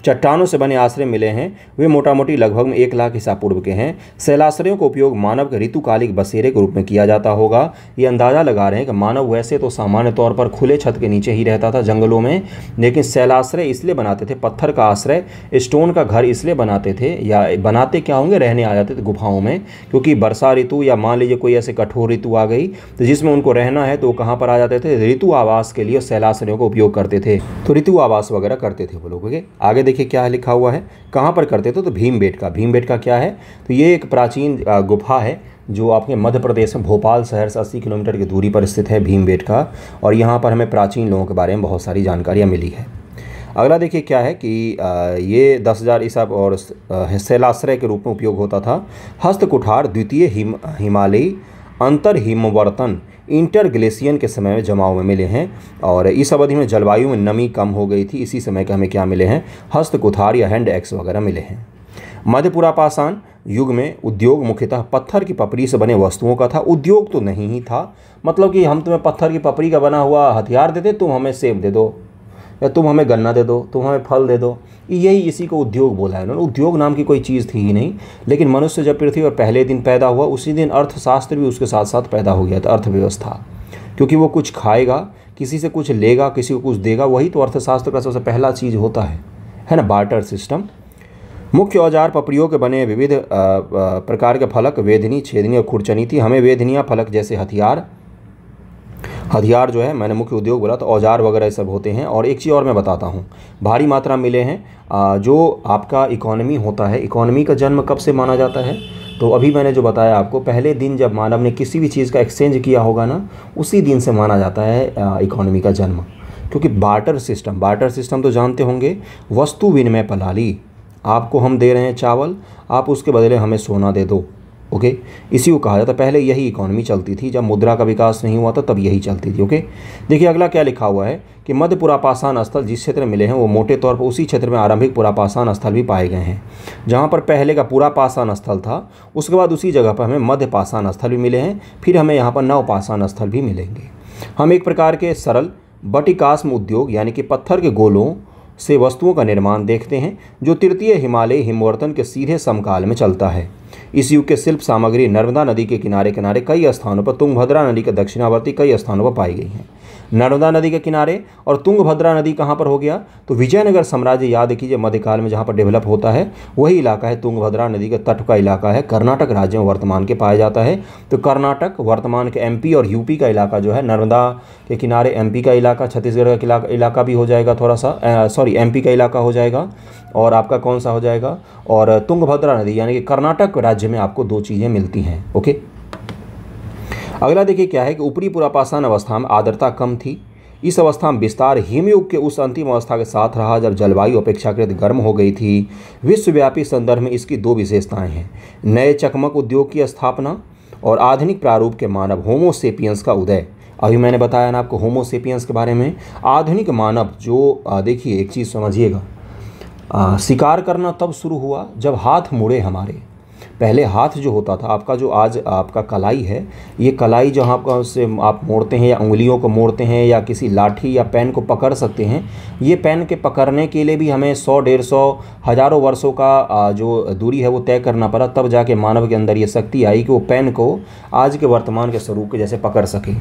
चट्टानों से बने आश्रय मिले हैं वे मोटा मोटी लगभग एक लाख ईसा पूर्व के हैं शैलाश्रयों का उपयोग मानव के ऋतुकालिक बसेरे के रूप में किया जाता होगा ये अंदाज़ा लगा रहे हैं कि मानव वैसे तो सामान्य तौर पर खुले छत के नीचे ही रहता था जंगलों में लेकिन शैलाश्रय इसलिए बनाते थे पत्थर का आश्रय स्टोन का घर इसलिए बनाते थे या बनाते क्या होंगे रहने आ जाते थे गुफाओं में क्योंकि वर्षा ऋतु या मान लीजिए कोई ऐसे कठोर ऋतु आ गई तो जिसमें उनको रहना है तो वो कहाँ पर आ जाते थे ऋतु आवास के लिए शैलाश्रयों का उपयोग करते थे तो ऋतु आवास वगैरह करते थे वो लोग आगे देखिए क्या लिखा हुआ है कहाँ पर करते थे तो, तो भीम का भीम का क्या है तो ये एक प्राचीन गुफा है जो आपके मध्य प्रदेश में भोपाल शहर से अस्सी किलोमीटर की दूरी पर स्थित है भीम बेट का और यहाँ पर हमें प्राचीन लोगों के बारे में बहुत सारी जानकारियाँ मिली है अगला देखिए क्या है कि ये दस हज़ार ईसा और शैलाश्रय के रूप में उपयोग होता था हस्त कुठार द्वितीय हिम हिमालयी अंतर हिमवर्तन इंटरग्लेशियन के समय में जमाव में मिले हैं और इस अवधि में जलवायु में नमी कम हो गई थी इसी समय के हमें क्या मिले हैं हस्त कुथार या हैंड एक्स वगैरह मिले हैं मध्यपुरा पाषाण युग में उद्योग मुख्यतः पत्थर की पपरी से बने वस्तुओं का था उद्योग तो नहीं ही था मतलब कि हम तुम्हें पत्थर की पपरी का बना हुआ हथियार दे दे तुम हमें सेब दे दो या तुम हमें गन्ना दे दो तुम हमें फल दे दो यही इसी को उद्योग बोला है उन्होंने उद्योग नाम की कोई चीज़ थी ही नहीं लेकिन मनुष्य जब पृथ्वी पर पहले दिन पैदा हुआ उसी दिन अर्थशास्त्र भी उसके साथ साथ पैदा हो गया था अर्थव्यवस्था क्योंकि वो कुछ खाएगा किसी से कुछ लेगा किसी को कुछ देगा वही तो अर्थशास्त्र का सबसे पहला चीज़ होता है है ना बार्टर सिस्टम मुख्य औजार पपड़ियों के बने विविध प्रकार के फलक वेदनी छेदनी और खुरचनी थी हमें वेदनियाँ फलक जैसे हथियार हथियार जो है मैंने मुख्य उद्योग बोला तो औजार वगैरह सब होते हैं और एक चीज़ और मैं बताता हूँ भारी मात्रा मिले हैं जो आपका इकोनॉमी होता है इकोनॉमी का जन्म कब से माना जाता है तो अभी मैंने जो बताया आपको पहले दिन जब मानव ने किसी भी चीज़ का एक्सचेंज किया होगा ना उसी दिन से माना जाता है इकोनॉमी का जन्म क्योंकि बार्टर सिस्टम बार्टर सिस्टम तो जानते होंगे वस्तु विनिमय प्रणाली आपको हम दे रहे हैं चावल आप उसके बदले हमें सोना दे दो ओके इसी को कहा जाता पहले यही इकोनॉमी चलती थी जब मुद्रा का विकास नहीं हुआ था तब यही चलती थी ओके देखिए अगला क्या लिखा हुआ है कि मध्य पुरापाषाण स्थल जिस क्षेत्र में मिले हैं वो मोटे तौर पर उसी क्षेत्र में आरंभिक पुरापाषाण स्थल भी पाए गए हैं जहाँ पर पहले का पुरापाषाण स्थल था उसके बाद उसी जगह पर हमें मध्य पाषाण स्थल भी मिले हैं फिर हमें यहाँ पर नवपाषाण स्थल भी मिलेंगे हम एक प्रकार के सरल बटिकास्म उद्योग यानी कि पत्थर के गोलों से वस्तुओं का निर्माण देखते हैं जो तृतीय हिमालयी हिमवर्तन के सीधे समकाल में चलता है इस युग के शिल्प सामग्री नर्मदा नदी के किनारे किनारे कई स्थानों पर तुंगभद्रा नदी के दक्षिणावर्ती कई स्थानों पर पाई गई हैं नर्मदा नदी के किनारे और तुंगभद्रा नदी कहाँ पर हो गया तो विजयनगर साम्राज्य याद कीजिए मध्यकाल में जहाँ पर डेवलप होता है वही इलाका है तुंगभद्रा नदी के तट का इलाका है कर्नाटक राज्य में वर्तमान के पाया जाता है तो कर्नाटक वर्तमान के एम और यूपी का इलाका जो है नर्मदा के किनारे एम का इलाका छत्तीसगढ़ का इलाका भी हो जाएगा थोड़ा सा सॉरी एम का इलाका हो जाएगा और आपका कौन सा हो जाएगा और तुंगभद्रा नदी यानी कि कर्नाटक राज्य में आपको दो चीज़ें मिलती हैं ओके अगला देखिए क्या है कि ऊपरी पुरापाषाण अवस्था में आर्द्रता कम थी इस अवस्था में विस्तार हिमयुग के उस अंतिम अवस्था के साथ रहा जब जलवायु अपेक्षाकृत गर्म हो गई थी विश्वव्यापी संदर्भ में इसकी दो विशेषताएं हैं नए चकमक उद्योग की स्थापना और आधुनिक प्रारूप के मानव होमोसेपियंस का उदय अभी मैंने बताया ना आपको होमोसेपियंस के बारे में आधुनिक मानव जो देखिए एक चीज़ समझिएगा शिकार करना तब शुरू हुआ जब हाथ मुड़े हमारे पहले हाथ जो होता था आपका जो आज आपका कलाई है ये कलाई जहाँ आपका उससे आप मोड़ते हैं या उंगलियों को मोड़ते हैं या किसी लाठी या पेन को पकड़ सकते हैं ये पेन के पकड़ने के लिए भी हमें सौ डेढ़ सौ हज़ारों वर्षों का जो दूरी है वो तय करना पड़ा तब जाके मानव के अंदर ये शक्ति आई कि वो पेन को आज के वर्तमान के स्वरूप के जैसे पकड़ सके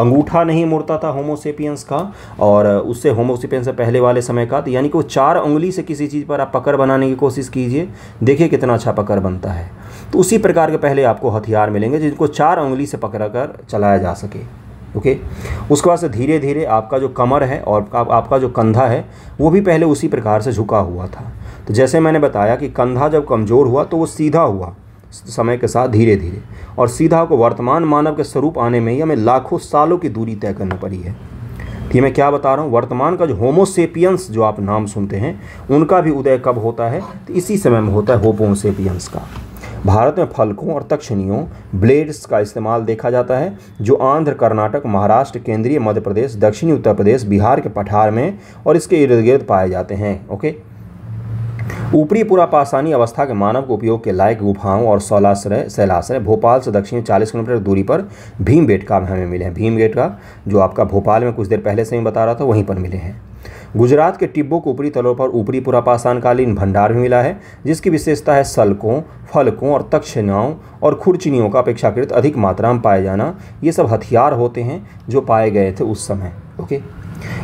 अंगूठा नहीं मुड़ता था होमोसेपियंस का और उससे होमोसेपियंस से पहले वाले समय का तो यानी कि वो चार उंगली से किसी चीज़ पर आप पकड़ बनाने की कोशिश कीजिए देखिए कितना अच्छा पकड़ बनता है तो उसी प्रकार के पहले आपको हथियार मिलेंगे जिनको चार उंगली से पकड़ा कर चलाया जा सके ओके उसके बाद से धीरे धीरे आपका जो कमर है और आप, आपका जो कंधा है वो भी पहले उसी प्रकार से झुका हुआ था तो जैसे मैंने बताया कि कंधा जब कमज़ोर हुआ तो वो सीधा हुआ समय के साथ धीरे धीरे और सीधा को वर्तमान मानव के स्वरूप आने में ही हमें लाखों सालों की दूरी तय करनी पड़ी है ये मैं क्या बता रहा हूँ वर्तमान का जो होमोसेपियंस जो आप नाम सुनते हैं उनका भी उदय कब होता है तो इसी समय में होता है होपोसेपियंस का भारत में फलकों और तक्षणियों ब्लेड्स का इस्तेमाल देखा जाता है जो आंध्र कर्नाटक महाराष्ट्र केंद्रीय मध्य प्रदेश दक्षिणी उत्तर प्रदेश बिहार के पठार में और इसके इर्द गिर्द पाए जाते हैं ओके ऊपरी पुरापाषाणी अवस्था के मानव के उपयोग के लायक गुफाओं और सौलाश्रय शैलाश्रय भोपाल से दक्षिण 40 किलोमीटर दूरी पर भीम बेटका हमें मिले हैं भीम गेट का जो आपका भोपाल में कुछ देर पहले से ही बता रहा था वहीं पर मिले हैं गुजरात के टिब्बों के ऊपरी तलों पर ऊपरी पुरापाषाणकालीन भंडार भी मिला है जिसकी विशेषता है सलकों फलकों और तक्षशिलाओं और खुरचिनियों का अपेक्षाकृत अधिक मात्रा में पाया जाना ये सब हथियार होते हैं जो पाए गए थे उस समय ओके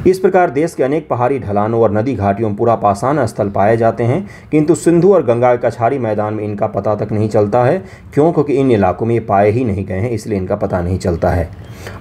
इस प्रकार देश के अनेक पहाड़ी ढलानों और नदी घाटियों में पूरा पाषाण स्थल पाए जाते हैं किंतु सिंधु और गंगा कछाड़ी मैदान में इनका पता तक नहीं चलता है क्यों क्योंकि इन इलाकों में ये पाए ही नहीं गए हैं इसलिए इनका पता नहीं चलता है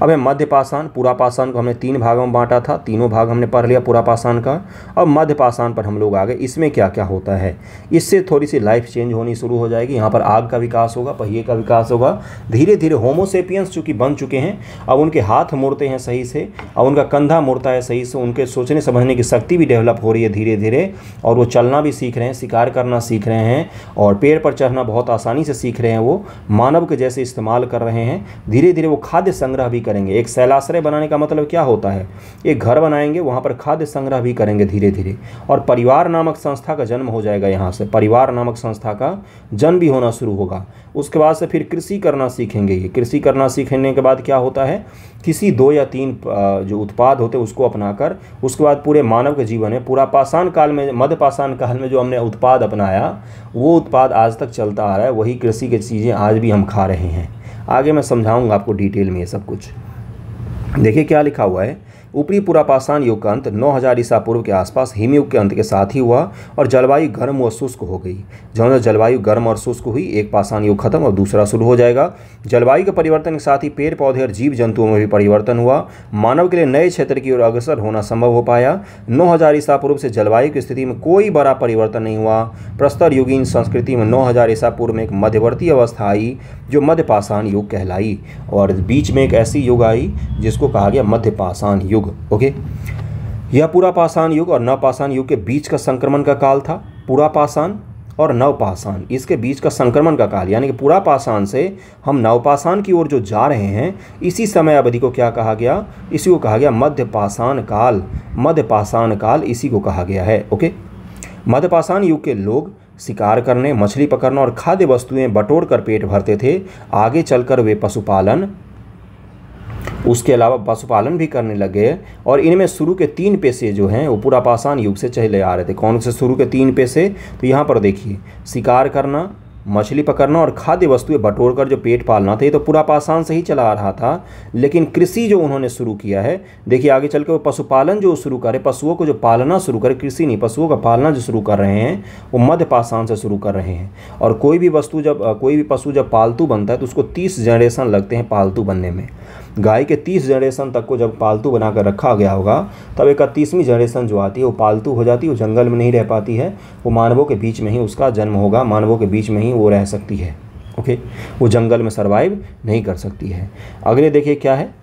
अब है मध्य पाषाण पूरा पाषाण को हमने तीन भागों में बांटा था तीनों भाग हमने पढ़ लिया पूरा पाषाण का अब मध्य पाषाण पर हम लोग आ गए इसमें क्या क्या होता है इससे थोड़ी सी लाइफ चेंज होनी शुरू हो जाएगी यहाँ पर आग का विकास होगा पहिए का विकास होगा धीरे धीरे होमोसेपियंस चूंकि बन चुके हैं अब उनके हाथ मुड़ते हैं सही से अब उनका कंधा मुड़ता होता है सही से उनके सोचने समझने की शक्ति भी डेवलप हो रही है धीरे धीरे और वो चलना भी सीख रहे हैं शिकार करना सीख रहे हैं और पेड़ पर चढ़ना बहुत आसानी से सीख रहे हैं वो मानव के जैसे इस्तेमाल कर रहे हैं धीरे धीरे वो खाद्य संग्रह भी करेंगे एक सैलाश्रय बनाने का मतलब क्या होता है एक घर बनाएंगे वहाँ पर खाद्य संग्रह भी करेंगे धीरे धीरे और परिवार नामक संस्था का जन्म हो जाएगा यहाँ से परिवार नामक संस्था का जन्म भी होना शुरू होगा उसके बाद से फिर कृषि करना सीखेंगे ये कृषि करना सीखने के बाद क्या होता है किसी दो या तीन जो उत्पाद होते हैं उसको अपनाकर उसके बाद पूरे मानव के जीवन में पूरा पाषाण काल में मध्य पाषाण काल में जो हमने उत्पाद अपनाया वो उत्पाद आज तक चलता आ रहा है वही कृषि की चीज़ें आज भी हम खा रहे हैं आगे मैं समझाऊँगा आपको डिटेल में ये सब कुछ देखिए क्या लिखा हुआ है ऊपरी पुरापाषाण युग का अंत नौ हज़ार ईसा पूर्व के आसपास हिमयुग के अंत के साथ ही हुआ और जलवायु गर्म व शुष्क हो गई जहाँ जलवायु गर्म और शुष्क हुई एक पाषाण युग खत्म और दूसरा शुरू हो जाएगा जलवायु के परिवर्तन के साथ ही पेड़ पौधे और जीव जंतुओं में भी परिवर्तन हुआ मानव के लिए नए क्षेत्र की ओर अग्रसर होना संभव हो पाया नौ हज़ार ईसा पूर्व से जलवायु की स्थिति में कोई बड़ा परिवर्तन नहीं हुआ प्रस्तर युगीन संस्कृति में नौ हज़ार ईसा पूर्व में एक मध्यवर्ती अवस्था आई जो मध्य पाषाण युग कहलाई और बीच में एक ऐसी युग आई जिसको कहा गया मध्य पाषाण युग युग ओके यह पूरा पाषाण युग और नवपाषाण युग के बीच का संक्रमण का काल था पूरा पाषाण और नवपाषाण इसके बीच का संक्रमण का काल यानी कि पूरा पाषाण से हम नवपाषाण की ओर जो जा रहे हैं इसी समय अवधि को क्या कहा गया इसी को कहा गया मध्य पाषाण काल मध्य पाषाण काल इसी को कहा गया है ओके मध्य पाषाण युग के लोग शिकार करने मछली पकड़ना और खाद्य वस्तुएं बटोर कर पेट भरते थे आगे चलकर वे पशुपालन उसके अलावा पशुपालन भी करने लगे और इनमें शुरू के तीन पेशे जो हैं वो पूरा पाषाण युग से चले आ रहे थे कौन से शुरू के तीन पेशे तो यहाँ पर देखिए शिकार करना मछली पकड़ना और खाद्य वस्तुएं बटोर कर जो पेट पालना था ये तो पूरा पाषाण से ही चला आ रहा था लेकिन कृषि जो उन्होंने शुरू किया है देखिए आगे चल के वो पशुपालन जो शुरू करे पशुओं को जो पालना शुरू करे कृषि नहीं पशुओं का पालना जो शुरू कर रहे हैं वो मध्य पाषाण से शुरू कर रहे हैं और कोई भी वस्तु जब कोई भी पशु जब पालतू बनता है तो उसको तीस जनरेशन लगते हैं पालतू बनने में गाय के तीस जनरेशन तक को जब पालतू बनाकर रखा गया होगा तब इकतीसवीं जनरेशन जो आती है वो पालतू हो जाती है वो जंगल में नहीं रह पाती है वो मानवों के बीच में ही उसका जन्म होगा मानवों के बीच में ही वो रह सकती है ओके वो जंगल में सर्वाइव नहीं कर सकती है अगले देखिए क्या है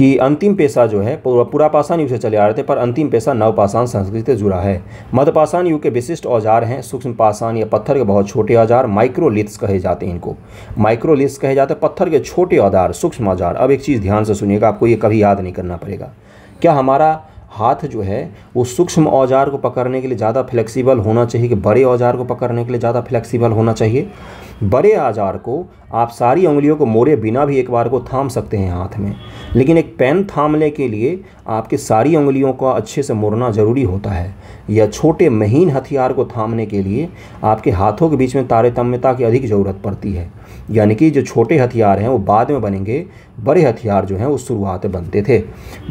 कि अंतिम पेशा जो है पूरा पाषाण युग से चले आ रहे थे पर अंतिम पेशा नवपाषाण संस्कृति से जुड़ा है मध्य पाषाण युग के विशिष्ट औजार हैं सूक्ष्म पाषाण या पत्थर के बहुत छोटे औजार माइक्रोलिथ्स कहे जाते हैं इनको माइक्रोलिथ्स कहे जाते हैं पत्थर के छोटे औजार सूक्ष्म औजार अब एक चीज़ ध्यान से सुनिएगा आपको ये कभी याद नहीं करना पड़ेगा क्या हमारा हाथ जो है वो सूक्ष्म औजार को पकड़ने के लिए ज़्यादा फ्लेक्सिबल होना चाहिए कि बड़े औजार को पकड़ने के लिए ज़्यादा फ्लेक्सिबल होना चाहिए बड़े आजार को आप सारी उंगलियों को मोरे बिना भी एक बार को थाम सकते हैं हाथ में लेकिन एक पेन थामने के लिए आपके सारी उंगलियों का अच्छे से मोड़ना ज़रूरी होता है या छोटे महीन हथियार को थामने के लिए आपके हाथों के बीच में तारतम्यता की अधिक ज़रूरत पड़ती है यानी कि जो छोटे हथियार हैं वो बाद में बनेंगे बड़े हथियार जो हैं वो शुरुआत बनते थे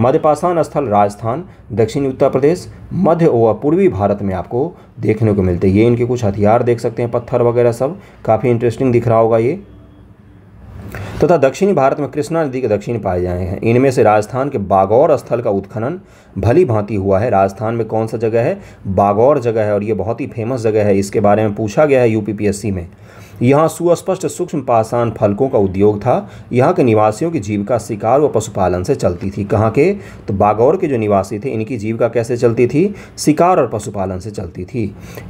मध्यपाषाण स्थल राजस्थान दक्षिणी उत्तर प्रदेश मध्य और पूर्वी भारत में आपको देखने को मिलते ये इनके कुछ हथियार देख सकते हैं पत्थर वगैरह सब काफ़ी इंटरेस्टिंग दिख रहा होगा ये तथा तो दक्षिणी भारत में कृष्णा नदी के दक्षिण पाए जाए हैं इनमें से राजस्थान के बागौर स्थल का उत्खनन भली भांति हुआ है राजस्थान में कौन सा जगह है बागौर जगह है और ये बहुत ही फेमस जगह है इसके बारे में पूछा गया है यूपीपीएससी में यहाँ सुस्पष्ट सूक्ष्म पाषाण फलकों का उद्योग था यहाँ के निवासियों की जीविका शिकार व पशुपालन से चलती थी कहाँ के तो बागौर के जो निवासी थे इनकी जीविका कैसे चलती थी शिकार और पशुपालन से चलती थी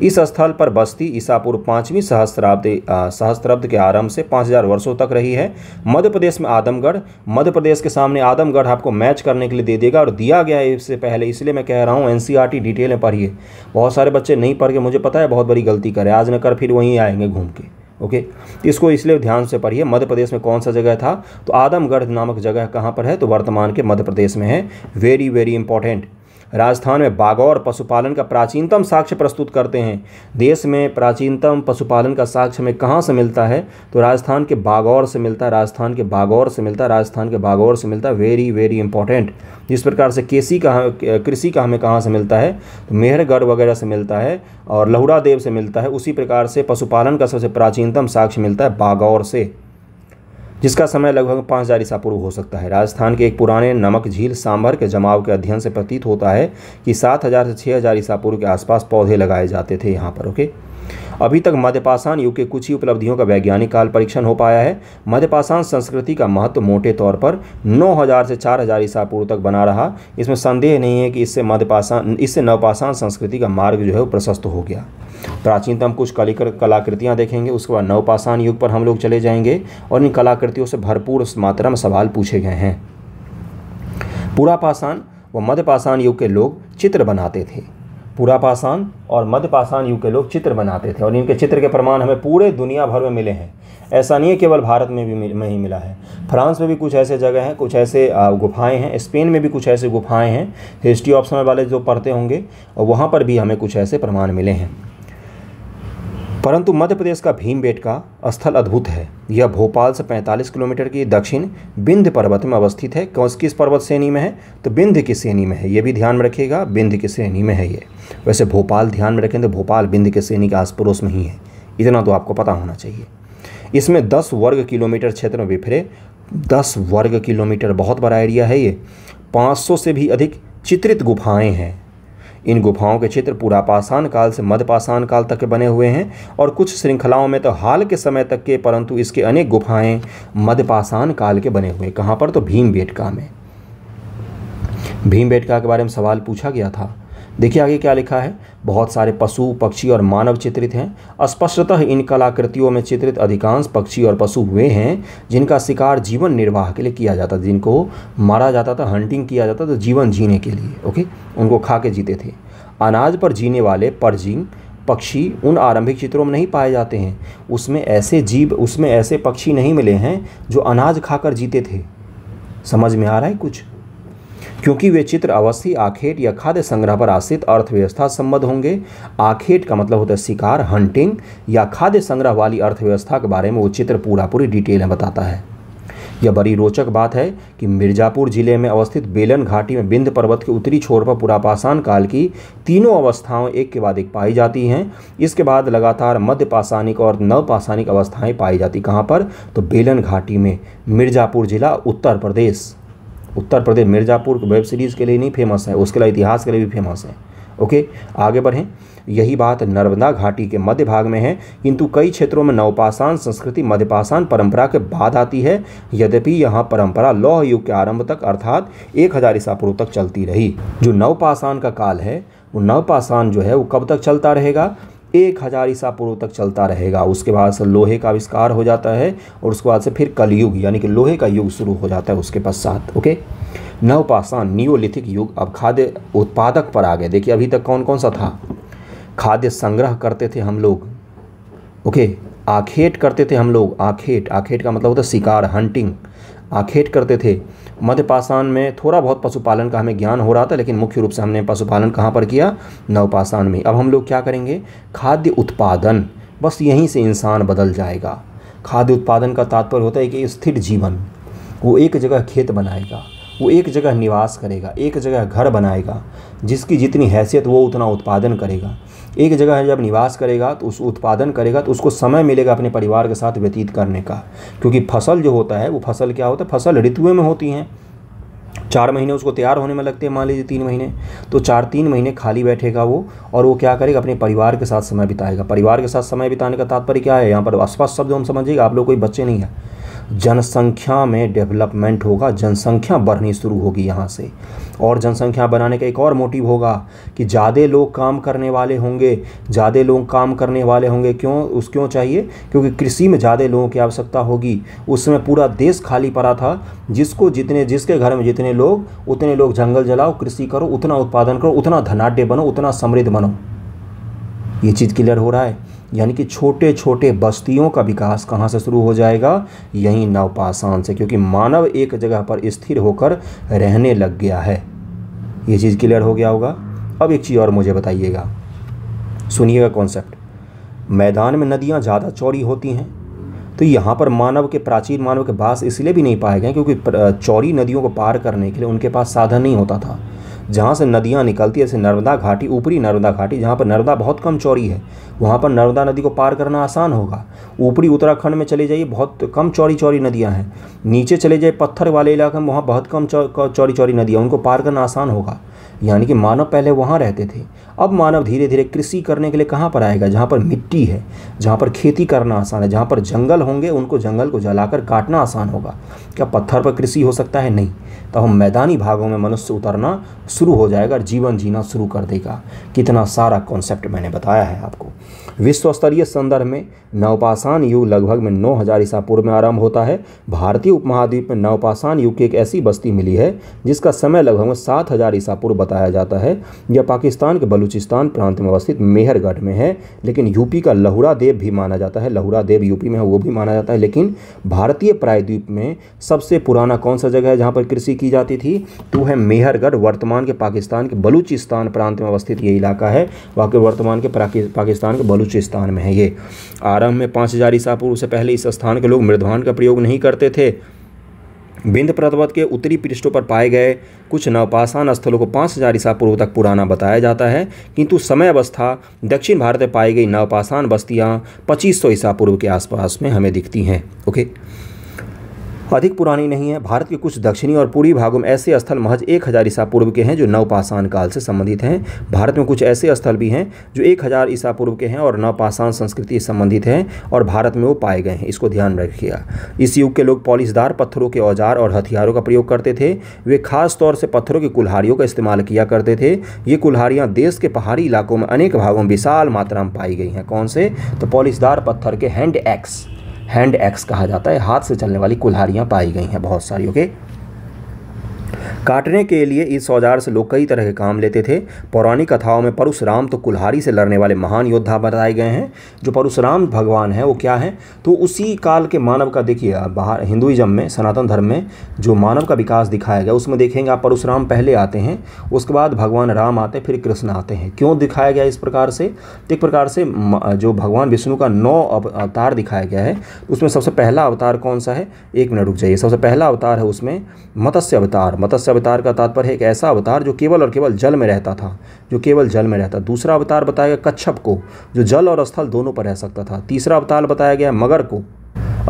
इस स्थल पर बस्ती ईसापुर पाँचवीं सहस्त्राब्द सहस्त्राब्द के आरंभ से पाँच हज़ार वर्षों तक रही है मध्य प्रदेश में आदमगढ़ मध्य प्रदेश के सामने आदमगढ़ आपको मैच करने के लिए दे देगा और दिया गया है इससे पहले इसलिए मैं कह रहा हूँ एन डिटेल में पढ़िए बहुत सारे बच्चे नहीं पढ़ के मुझे पता है बहुत बड़ी गलती करे आज न कर फिर वहीं आएंगे घूम के ओके तो इसको इसलिए ध्यान से पढ़िए मध्य प्रदेश में कौन सा जगह था तो आदमगढ़ नामक जगह कहाँ पर है तो वर्तमान के मध्य प्रदेश में है वेरी वेरी इंपॉर्टेंट राजस्थान में बागौर पशुपालन का प्राचीनतम साक्ष्य प्रस्तुत करते हैं देश में प्राचीनतम पशुपालन का साक्ष्य हमें कहाँ से मिलता है तो राजस्थान के बागौर से मिलता है राजस्थान के बागौर से मिलता है राजस्थान के बागौर से मिलता है वेरी वेरी इंपॉर्टेंट जिस प्रकार से केसी का कृषि का हमें कहाँ से मिलता है तो मेहरगढ़ वगैरह से मिलता है और लहुड़ा देव से मिलता है उसी प्रकार से पशुपालन का सबसे प्राचीनतम साक्ष्य मिलता है बागौर से जिसका समय लगभग पाँच हज़ार ईसा पूर्व हो सकता है राजस्थान के एक पुराने नमक झील सांभर के जमाव के अध्ययन से प्रतीत होता है कि सात हज़ार से छः हज़ार ईसा पूर्व के आसपास पौधे लगाए जाते थे यहाँ पर ओके अभी तक मध्यपाषाण युग के कुछ ही उपलब्धियों का वैज्ञानिक काल परीक्षण हो पाया है मध्यपाषाण संस्कृति का महत्व मोटे तौर पर 9000 से 4000 ईसा पूर्व तक बना रहा इसमें संदेह नहीं है कि इससे मध्यपाषाण इससे नवपाषाण संस्कृति का मार्ग जो है वो प्रशस्त हो गया प्राचीनतम कुछ कलिकर कलाकृतियाँ देखेंगे उसके बाद नवपाषाण युग पर हम लोग चले जाएंगे और इन कलाकृतियों से भरपूर मात्रा में सवाल पूछे गए हैं पूरा पाषाण व मध्य पाषाण युग के लोग चित्र बनाते थे पूरा पाषाण और मध्य पाषाण युग के लोग चित्र बनाते थे और इनके चित्र के प्रमाण हमें पूरे दुनिया भर में मिले हैं ऐसा नहीं है केवल भारत में भी में ही मिला है फ्रांस में भी कुछ ऐसे जगह हैं कुछ ऐसे गुफाएं हैं स्पेन में भी कुछ ऐसे गुफाएं हैं हिस्ट्री ऑप्शनल वाले जो पढ़ते होंगे और वहाँ पर भी हमें कुछ ऐसे प्रमाण मिले हैं परंतु मध्य प्रदेश का भीमबेट का स्थल अद्भुत है यह भोपाल से 45 किलोमीटर की दक्षिण बिंध्य पर्वत में अवस्थित है कौन किस पर्वत श्रेणी में है तो बिंध्य की श्रेणी में है ये भी ध्यान में रखिएगा बिंध्य की श्रेणी में है ये वैसे भोपाल ध्यान में रखें तो भोपाल बिंध्य के श्रेणी के आस पड़ोस में ही है इतना तो आपको पता होना चाहिए इसमें दस वर्ग किलोमीटर क्षेत्र में बिफरे दस वर्ग किलोमीटर बहुत बड़ा एरिया है ये पाँच से भी अधिक चित्रित गुफाएँ हैं इन गुफाओं के क्षेत्र पूरा पाषाण काल से मध्य पाषाण काल तक के बने हुए हैं और कुछ श्रृंखलाओं में तो हाल के समय तक के परंतु इसके अनेक गुफाएं मध्य पाषाण काल के बने हुए कहाँ पर तो भीम बेटका में भीम बेटका के बारे में सवाल पूछा गया था देखिए आगे क्या लिखा है बहुत सारे पशु पक्षी और मानव चित्रित हैं स्पष्टतः इन कलाकृतियों में चित्रित अधिकांश पक्षी और पशु वे हैं जिनका शिकार जीवन निर्वाह के लिए किया जाता था जिनको मारा जाता था हंटिंग किया जाता था जीवन जीने के लिए ओके उनको खा के जीते थे अनाज पर जीने वाले परजिंग पक्षी उन आरंभिक चित्रों में नहीं पाए जाते हैं उसमें ऐसे जीव उसमें ऐसे पक्षी नहीं मिले हैं जो अनाज खाकर जीते थे समझ में आ रहा है कुछ क्योंकि वे चित्र अवश्य आखेट या खाद्य संग्रह पर आश्रित अर्थव्यवस्था संबद्ध होंगे आखेट का मतलब होता है शिकार हंटिंग या खाद्य संग्रह वाली अर्थव्यवस्था के बारे में वो चित्र पूरा पूरी डिटेल में बताता है यह बड़ी रोचक बात है कि मिर्जापुर जिले में अवस्थित बेलन घाटी में बिंद पर्वत के उत्तरी छोर पर पुरापाषाण काल की तीनों अवस्थाओं एक के बाद एक पाई जाती हैं इसके बाद लगातार मध्य पाषाणिक और नवपाषाणिक अवस्थाएं पाई जाती कहाँ पर तो बेलन घाटी में मिर्जापुर जिला उत्तर प्रदेश उत्तर प्रदेश मिर्ज़ापुर वेब सीरीज़ के लिए नहीं फेमस है उसके लिए इतिहास के लिए भी फेमस है ओके आगे बढ़ें यही बात नर्मदा घाटी के मध्य भाग में है किंतु कई क्षेत्रों में नवपाषाण संस्कृति मध्यपाषाण परंपरा के बाद आती है यद्यपि यहाँ परंपरा लौह युग के आरंभ तक अर्थात एक हज़ार ईसा पूर्व तक चलती रही जो नवपाषाण का काल है वो नवपाषाण जो है वो कब तक चलता रहेगा एक हज़ार ईसा पूर्व तक चलता रहेगा उसके बाद से लोहे का आविष्कार हो जाता है और उसके बाद से फिर कलयुग यानी कि लोहे का युग शुरू हो जाता है उसके पश्चात ओके नवपाषाण नियोलिथिक युग अब खाद्य उत्पादक पर आ गए देखिए अभी तक कौन कौन सा था खाद्य संग्रह करते थे हम लोग ओके आखेट करते थे हम लोग आखेट आखेट का मतलब होता है शिकार हंटिंग आखेट करते थे मध्य पाषाण में थोड़ा बहुत पशुपालन का हमें ज्ञान हो रहा था लेकिन मुख्य रूप से हमने पशुपालन कहाँ पर किया नवपाषाण में अब हम लोग क्या करेंगे खाद्य उत्पादन बस यहीं से इंसान बदल जाएगा खाद्य उत्पादन का तात्पर्य होता है कि स्थिर जीवन वो एक जगह खेत बनाएगा वो एक जगह निवास करेगा एक जगह घर बनाएगा जिसकी जितनी हैसियत वो उतना उत्पादन करेगा एक जगह जब निवास करेगा तो उस उत्पादन करेगा तो उसको समय मिलेगा अपने परिवार के साथ व्यतीत करने का क्योंकि फसल जो होता है वो फसल क्या होता है फसल ऋतुएँ में होती हैं चार महीने उसको तैयार होने में लगते हैं मान लीजिए तीन महीने तो चार तीन महीने खाली बैठेगा वो और वो क्या करेगा अपने परिवार के साथ समय बिताएगा परिवार के साथ समय बिताने का तात्पर्य क्या है यहाँ पर स्पष्ट शब्द हम समझिएगा आप लोग कोई बच्चे नहीं हैं जनसंख्या में डेवलपमेंट होगा जनसंख्या बढ़नी शुरू होगी यहाँ से और जनसंख्या बनाने का एक और मोटिव होगा कि ज़्यादा लोग काम करने वाले होंगे ज़्यादा लोग काम करने वाले होंगे क्यों उस क्यों चाहिए क्योंकि कृषि में ज़्यादा लोगों की आवश्यकता होगी उस समय पूरा देश खाली पड़ा था जिसको जितने जिसके घर में जितने लोग उतने लोग जंगल जलाओ कृषि करो उतना उत्पादन करो उतना धनाढ़ बनो उतना समृद्ध बनो ये चीज़ क्लियर हो रहा है यानी कि छोटे छोटे बस्तियों का विकास कहाँ से शुरू हो जाएगा यहीं नवपाषाण से क्योंकि मानव एक जगह पर स्थिर होकर रहने लग गया है ये चीज़ क्लियर हो गया होगा अब एक चीज़ और मुझे बताइएगा सुनिएगा कॉन्सेप्ट मैदान में नदियाँ ज़्यादा चौड़ी होती हैं तो यहाँ पर मानव के प्राचीन मानव के पास इसलिए भी नहीं पाए गए क्योंकि चौड़ी नदियों को पार करने के लिए उनके पास साधन नहीं होता था जहाँ से नदियाँ निकलती है जैसे नर्मदा घाटी ऊपरी नर्मदा घाटी जहाँ पर नर्मदा बहुत कम चौड़ी है वहाँ पर नर्मदा नदी को पार करना आसान होगा ऊपरी उत्तराखंड में चले जाइए बहुत कम चौड़ी चौड़ी नदियाँ हैं नीचे चले जाइए पत्थर वाले इलाके में वहाँ बहुत कम चौड़ी चौड़ी नदियाँ उनको पार करना आसान होगा यानी कि मानव पहले वहाँ रहते थे अब मानव धीरे धीरे कृषि करने के लिए कहाँ पर आएगा जहाँ पर मिट्टी है जहाँ पर खेती करना आसान है जहाँ पर जंगल होंगे उनको जंगल को जलाकर काटना आसान होगा क्या पत्थर पर कृषि हो सकता है नहीं तो हम मैदानी भागों में मनुष्य उतरना शुरू हो जाएगा और जीवन जीना शुरू कर देगा कितना सारा कॉन्सेप्ट मैंने बताया है आपको विश्व स्तरीय संदर्भ में नवपाषाण युग लगभग में नौ हजार ईसा पूर्व में आरंभ होता है भारतीय उपमहाद्वीप में नवपाषाण युग की एक ऐसी बस्ती मिली है जिसका समय लगभग में सात हजार ईसा पूर्व बताया जाता है यह पाकिस्तान के बलूचिस्तान प्रांत में अवस्थित मेहरगढ़ में है लेकिन यूपी का लहुरा देव भी माना जाता है लहुरा देव यूपी में है वो भी माना जाता है लेकिन भारतीय प्रायद्वीप में सबसे पुराना कौन सा जगह है जहाँ पर कृषि की जाती थी तो है मेहरगढ़ वर्तमान के पाकिस्तान के बलूचिस्तान प्रांत में अवस्थित ये इलाका है वाकई वर्तमान के पाकिस्तान के बलूच ऊंचे स्थान में है ये आरंभ में पाँच हजार ईसा पूर्व से पहले इस स्थान के लोग मृदभान का प्रयोग नहीं करते थे बिंद पर्वत के उत्तरी पृष्ठों पर पाए गए कुछ नवपाषाण स्थलों को पाँच हजार ईसा पूर्व तक पुराना बताया जाता है किंतु समय अवस्था दक्षिण भारत में पाई गई नवपाषाण बस्तियाँ पच्चीस सौ ईसा पूर्व के आसपास में हमें दिखती हैं ओके अधिक पुरानी नहीं है भारत के कुछ दक्षिणी और पूर्वी भागों में ऐसे स्थल महज एक हज़ार ईसा पूर्व के हैं जो नवपाषाण काल से संबंधित हैं भारत में कुछ ऐसे स्थल भी हैं जो एक हज़ार ईसा पूर्व के हैं और नवपाषाण संस्कृति से संबंधित हैं और भारत में वो पाए गए हैं इसको ध्यान रखिएगा इस युग के लोग पॉलिशदार पत्थरों के औजार और हथियारों का प्रयोग करते थे वे खास तौर से पत्थरों की कुल्हाड़ियों का इस्तेमाल किया करते थे ये कुल्हारियाँ देश के पहाड़ी इलाकों में अनेक भागों में विशाल मात्रा में पाई गई हैं कौन से तो पॉलिशदार पत्थर के हैंड एक्स हैंड एक्स कहा जाता है हाथ से चलने वाली कुल्हारियाँ पाई गई हैं बहुत सारी ओके okay? काटने के लिए इस औजार से लोग कई तरह के काम लेते थे पौराणिक कथाओं में परशुराम तो कुल्हारी से लड़ने वाले महान योद्धा बताए गए हैं जो परशुराम भगवान हैं वो क्या हैं तो उसी काल के मानव का देखिए बाहर हिंदुज़म में सनातन धर्म में जो मानव का विकास दिखाया गया उसमें देखेंगे आप परशुराम पहले आते हैं उसके बाद भगवान राम आते फिर कृष्ण आते हैं क्यों दिखाया गया इस प्रकार से तो एक प्रकार से जो भगवान विष्णु का नौ अवतार दिखाया गया है उसमें सबसे पहला अवतार कौन सा है एक मिनट रुक जाइए सबसे पहला अवतार है उसमें मत्स्य अवतार मत्स्य अवतार का तात्पर्य है एक ऐसा अवतार जो केवल और केवल जल में रहता था जो केवल जल में रहता दूसरा अवतार बताया गया कच्छप को जो जल और स्थल दोनों पर रह सकता था तीसरा अवतार बताया गया मगर को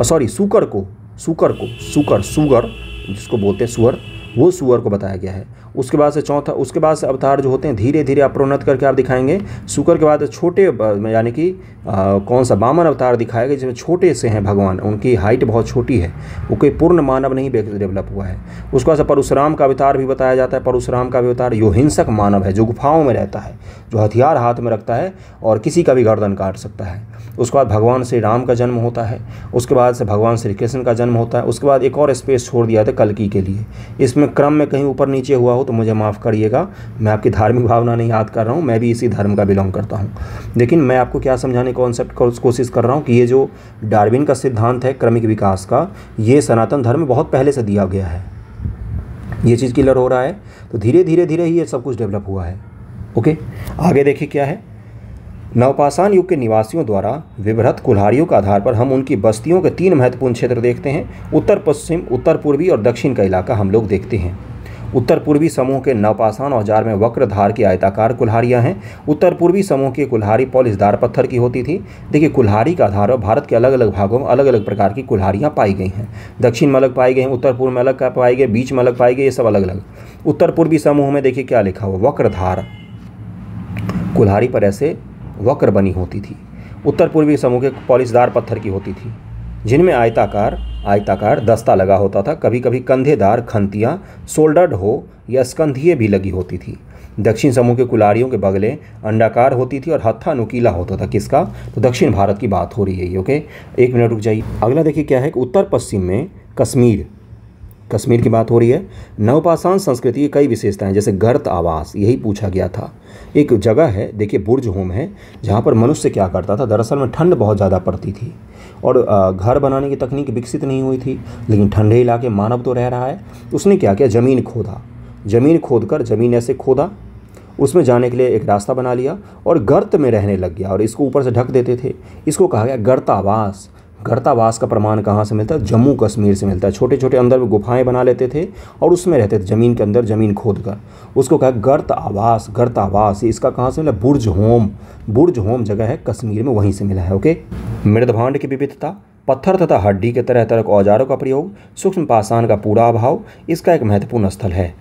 सॉरी सुकर को सुकर को सुकर सुगर जिसको बोलते हैं सुअर वो सुअर को बताया गया है उसके बाद से चौथा उसके बाद से अवतार जो होते हैं धीरे धीरे आप प्रोन्नत करके आप दिखाएंगे सुकर के बाद छोटे यानी कि कौन सा बामन अवतार दिखाया गया जिसमें छोटे से हैं भगवान उनकी हाइट बहुत छोटी है वो कोई पूर्ण मानव नहीं डेवलप हुआ है उसके बाद से परशुराम का अवतार भी बताया जाता है परशुराम का भी अवतार जो हिंसक मानव है जो गुफाओं में रहता है जो हथियार हाथ में रखता है और किसी का भी गर्दन काट सकता है उसके बाद भगवान श्री राम का जन्म होता है उसके बाद से भगवान श्री कृष्ण का जन्म होता है उसके बाद एक और स्पेस छोड़ दिया था कलकी के लिए इसमें क्रम में कहीं ऊपर नीचे हुआ हो तो मुझे माफ़ करिएगा मैं आपकी धार्मिक भावना नहीं याद कर रहा हूँ मैं भी इसी धर्म का बिलोंग करता हूँ लेकिन मैं आपको क्या समझाने की कॉन्सेप्ट कोशिश कर रहा हूँ कि ये जो डार्विन का सिद्धांत है क्रमिक विकास का ये सनातन धर्म बहुत पहले से दिया गया है ये चीज़ क्लियर हो रहा है तो धीरे धीरे धीरे ही ये सब कुछ डेवलप हुआ है ओके आगे देखिए क्या है नवपाषाण युग के निवासियों द्वारा विभ्रत कुल्हारियों के आधार पर हम उनकी बस्तियों के तीन महत्वपूर्ण क्षेत्र देखते हैं उत्तर पश्चिम उत्तर पूर्वी और दक्षिण का इलाका हम लोग देखते हैं उत्तर पूर्वी समूह के नवपाषाण औजार में वक्रधार की आयताकार कुल्हारियाँ हैं उत्तर पूर्वी समूह की कुल्हारी पॉलिसदार पत्थर की होती थी देखिए कुल्हारी का आधार भारत के अलग अलग भागों में अलग अलग प्रकार की कुल्हारियाँ पाई गई हैं दक्षिण में अलग पाई गई हैं उत्तर पूर्व में अलग पाई गई बीच में अलग पाई गई ये सब अलग अलग उत्तर पूर्वी समूह में देखिए क्या लिखा हुआ वक्रधार कुल्हारी पर ऐसे वक्र बनी होती थी उत्तर पूर्वी समूह के पॉलिशदार पत्थर की होती थी जिनमें आयताकार आयताकार दस्ता लगा होता था कभी कभी कंधेदार खंतियाँ सोल्डर्ड हो या स्कंधिये भी लगी होती थी दक्षिण समूह के कुलाड़ियों के बगले अंडाकार होती थी और हत्था नुकीला होता था किसका तो दक्षिण भारत की बात हो रही है ओके एक मिनट रुक जाइए अगला देखिए क्या है कि उत्तर पश्चिम में कश्मीर कश्मीर की बात हो रही है नवपाषाण संस्कृति की कई विशेषताएं जैसे गर्त आवास यही पूछा गया था एक जगह है देखिए बुर्ज होम है जहाँ पर मनुष्य क्या करता था दरअसल में ठंड बहुत ज़्यादा पड़ती थी और घर बनाने की तकनीक विकसित नहीं हुई थी लेकिन ठंडे इलाके मानव तो रह रहा है उसने क्या किया ज़मीन खोदा ज़मीन खोद कर ज़मीन ऐसे खोदा उसमें जाने के लिए एक रास्ता बना लिया और गर्त में रहने लग गया और इसको ऊपर से ढक देते थे इसको कहा गया गर्तावास घरतावास का प्रमाण कहाँ से मिलता है जम्मू कश्मीर से मिलता है छोटे छोटे अंदर गुफाएं बना लेते थे और उसमें रहते थे ज़मीन के अंदर ज़मीन खोद कर उसको कहा गर्त आवास गर्त आवास इसका कहाँ से मिला बुर्ज होम बुर्ज होम जगह है कश्मीर में वहीं से मिला है ओके मृदभांड की विविधता पत्थर तथा हड्डी के तरह तरह के औजारों का प्रयोग सूक्ष्म पाषाण का पूरा अभाव इसका एक महत्वपूर्ण स्थल है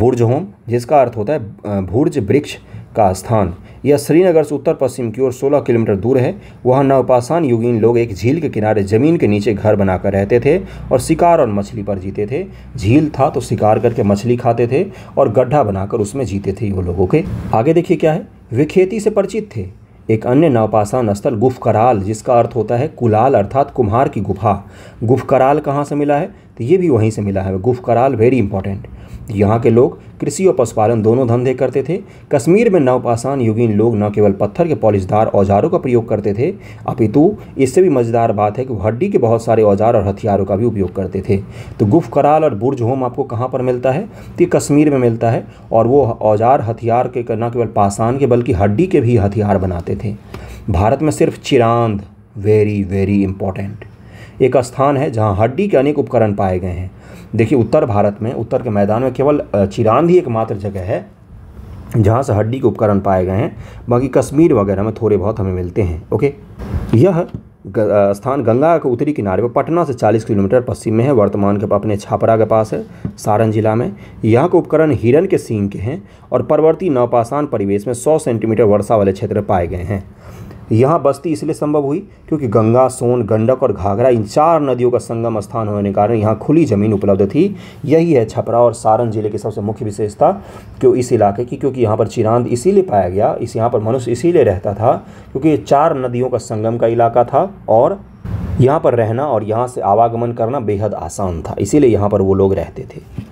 बुर्ज होम जिसका अर्थ होता है भूर्ज वृक्ष का स्थान यह श्रीनगर से उत्तर पश्चिम की ओर 16 किलोमीटर दूर है वहाँ नवपाषाण युगीन लोग एक झील के किनारे जमीन के नीचे घर बनाकर रहते थे और शिकार और मछली पर जीते थे झील था तो शिकार करके मछली खाते थे और गड्ढा बनाकर उसमें जीते थे वो लोगों के आगे देखिए क्या है वे खेती से परिचित थे एक अन्य नवपाषाण स्थल गुफ कराल जिसका अर्थ होता है कुलाल अर्थात कुम्हार की गुफा गुफ कराल कहाँ से मिला है तो ये भी वहीं से मिला है गुफ कराल वेरी इंपॉर्टेंट यहाँ के लोग कृषि और पशुपालन दोनों धंधे करते थे कश्मीर में नवपाषाण युगीन लोग न केवल पत्थर के पॉलिशदार औजारों का प्रयोग करते थे अपितु इससे भी मज़ेदार बात है कि वो हड्डी के बहुत सारे औजार और हथियारों का भी उपयोग करते थे तो गुफ कराल और बुर्ज होम आपको कहाँ पर मिलता है तो ये कश्मीर में मिलता है और वो औजार हथियार के न केवल पाषाण के बल्कि हड्डी के भी हथियार बनाते थे भारत में सिर्फ चिरांद वेरी वेरी इंपॉर्टेंट एक स्थान है जहाँ हड्डी के अनेक उपकरण पाए गए हैं देखिए उत्तर भारत में उत्तर के मैदान में केवल चिरांद ही एकमात्र जगह है जहाँ से हड्डी के उपकरण पाए गए हैं बाकी कश्मीर वगैरह में थोड़े बहुत हमें मिलते हैं ओके यह स्थान गंगा के उत्तरी किनारे पर पटना से 40 किलोमीटर पश्चिम में है वर्तमान के अपने छापरा के पास है सारण जिला में यहाँ के उपकरण हिरन के सींग के हैं और पर्वतीय नवपाषाण परिवेश में 100 सेंटीमीटर वर्षा वाले क्षेत्र पाए गए हैं यहाँ बस्ती इसलिए संभव हुई क्योंकि गंगा सोन गंडक और घाघरा इन चार नदियों का संगम स्थान होने के कारण यहाँ खुली ज़मीन उपलब्ध थी यही है छपरा और सारण जिले की सबसे मुख्य विशेषता क्यों इस इलाके की क्योंकि यहाँ पर चिरांद इसीलिए पाया गया इस यहाँ पर मनुष्य इसीलिए रहता था क्योंकि ये चार नदियों का संगम का इलाका था और यहाँ पर रहना और यहाँ से आवागमन करना बेहद आसान था इसीलिए यहाँ पर वो लोग रहते थे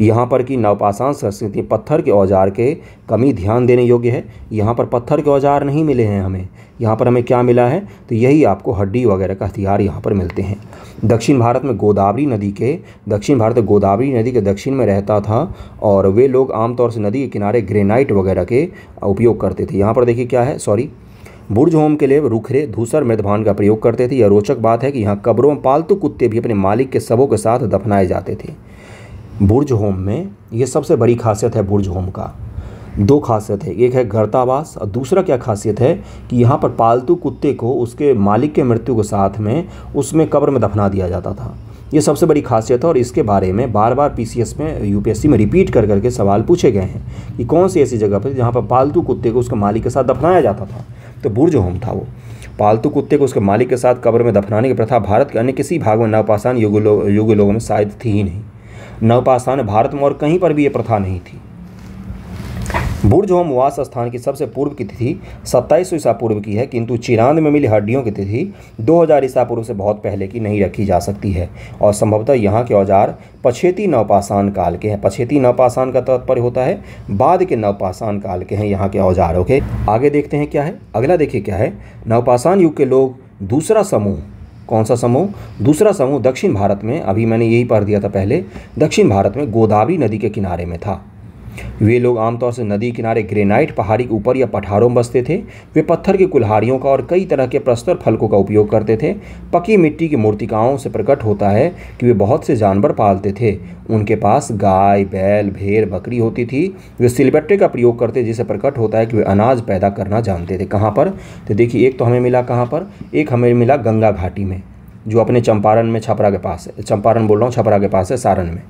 यहाँ पर कि नवपाषाण संस्कृति पत्थर के औजार के कमी ध्यान देने योग्य है यहाँ पर पत्थर के औजार नहीं मिले हैं हमें यहाँ पर हमें क्या मिला है तो यही आपको हड्डी वगैरह का हथियार यहाँ पर मिलते हैं दक्षिण भारत में गोदावरी नदी के दक्षिण भारत गोदावरी नदी के दक्षिण में रहता था और वे लोग आमतौर से नदी के किनारे ग्रेनाइट वगैरह के उपयोग करते थे यहाँ पर देखिए क्या है सॉरी बुर्ज होम के लिए रूखरे धूसर मृदभान का प्रयोग करते थे यह रोचक बात है कि यहाँ कब्रों में पालतू कुत्ते भी अपने मालिक के सबों के साथ दफनाए जाते थे बुर्ज होम में ये सबसे बड़ी खासियत है बुर्ज होम का दो खासियत है एक है गर्तावास और दूसरा क्या खासियत है कि यहाँ पर पालतू कुत्ते को उसके मालिक के मृत्यु के साथ में उसमें कब्र में दफना दिया जाता था ये सबसे बड़ी खासियत है और इसके बारे में बार बार पी में यू में रिपीट कर करके सवाल पूछे गए हैं कि कौन सी ऐसी जगह पर जहाँ पर पालतू कुत्ते को उसके मालिक के साथ दफनाया जाता था तो बुर्ज होम था वो पालतू कुत्ते को उसके मालिक के साथ कब्र में दफनाने की प्रथा भारत के अन्य किसी भाग में नापासान युग लोगों में शायद थी ही नहीं नवपाषाण भारत में और कहीं पर भी ये प्रथा नहीं थी बुर्ज वास स्थान की सबसे पूर्व की तिथि सत्ताईस ईसा पूर्व की है किंतु चिरांद में मिली हड्डियों की तिथि 2000 ईसा पूर्व से बहुत पहले की नहीं रखी जा सकती है और संभवतः यहाँ के औजार पछेती नवपाषाण काल के हैं पछेती नवपाषाण का तात्पर्य होता है बाद के नवपाषाण काल के हैं यहाँ के औजारों के आगे देखते हैं क्या है अगला देखिए क्या है नवपाषाण युग के लोग दूसरा समूह कौन सा समूह दूसरा समूह दक्षिण भारत में अभी मैंने यही पढ़ दिया था पहले दक्षिण भारत में गोदावरी नदी के किनारे में था वे लोग आमतौर से नदी किनारे ग्रेनाइट पहाड़ी के ऊपर या पठारों में बसते थे वे पत्थर की कुल्हाड़ियों का और कई तरह के प्रस्तर फलकों का उपयोग करते थे पकी मिट्टी की मूर्तिकाओं से प्रकट होता है कि वे बहुत से जानवर पालते थे उनके पास गाय बैल भेड़ बकरी होती थी वे सिलबट्टे का प्रयोग करते जिसे प्रकट होता है कि वे अनाज पैदा करना जानते थे कहाँ पर तो देखिए एक तो हमें मिला कहाँ पर एक हमें मिला गंगा घाटी में जो अपने चंपारण में छपरा के पास है चंपारण बोल रहा हूँ छपरा के पास है सारण में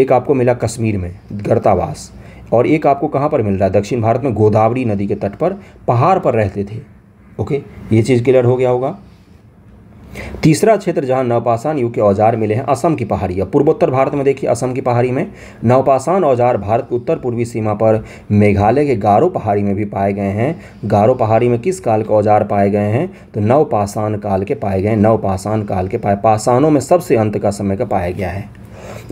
एक आपको मिला कश्मीर में गर्तावास और एक आपको कहाँ पर मिल रहा है दक्षिण भारत में गोदावरी नदी के तट पर पहाड़ पर रहते थे ओके ये चीज़ क्लियर हो गया होगा तीसरा क्षेत्र जहाँ नवपाषाण युग के औजार मिले हैं असम की पहाड़ी अब पूर्वोत्तर भारत में देखिए असम की पहाड़ी में नवपाषाण औजार भारत की उत्तर पूर्वी सीमा पर मेघालय के गारो पहाड़ी में भी पाए गए हैं गारो पहाड़ी में किस काल के औजार पाए गए हैं तो नवपाषाण काल के पाए गए नवपाषाण काल के पाए पाषाणों में सबसे अंत का समय का पाया गया है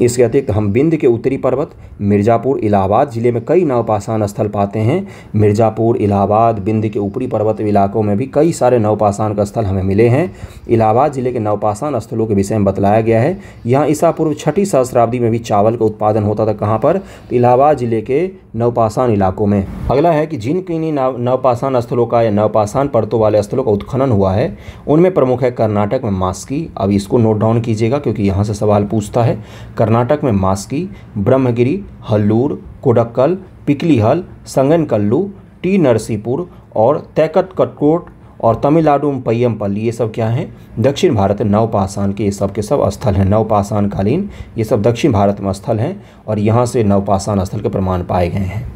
इसके अतिरिक्त हम बिंद के उत्तरी पर्वत मिर्ज़ापुर इलाहाबाद ज़िले में कई नवपाषाण स्थल पाते हैं मिर्ज़ापुर इलाहाबाद बिंद के ऊपरी पर्वत इलाकों में भी कई सारे नवपाषाण का स्थल हमें मिले हैं इलाहाबाद ज़िले के नवपाषाण स्थलों के विषय में बतलाया गया है यहाँ ईसा पूर्व छठी सहस्राब्दी में भी चावल का उत्पादन होता था कहाँ पर तो इलाहाबाद ज़िले के नवपाषाण इलाकों में अगला है कि जिन किन्हीं नवपाषाण स्थलों का या नवपाषाण परतों वाले स्थलों का उत्खनन हुआ है उनमें प्रमुख है कर्नाटक में मास्की अब इसको नोट डाउन कीजिएगा क्योंकि यहाँ से सवाल पूछता है कर्नाटक में मास्की ब्रह्मगिरी हल्लूर कोडक्कल पिकलीहल संगनकल्लू टी नरसीपुर और तैकटकटकोट और तमिलनाडु में पय्यमपल्ली ये सब क्या हैं दक्षिण भारत नवपाषाण के ये सब के सब स्थल हैं नवपाषाण कालीन ये सब दक्षिण भारत में स्थल हैं और यहाँ से नवपाषाण स्थल के प्रमाण पाए गए हैं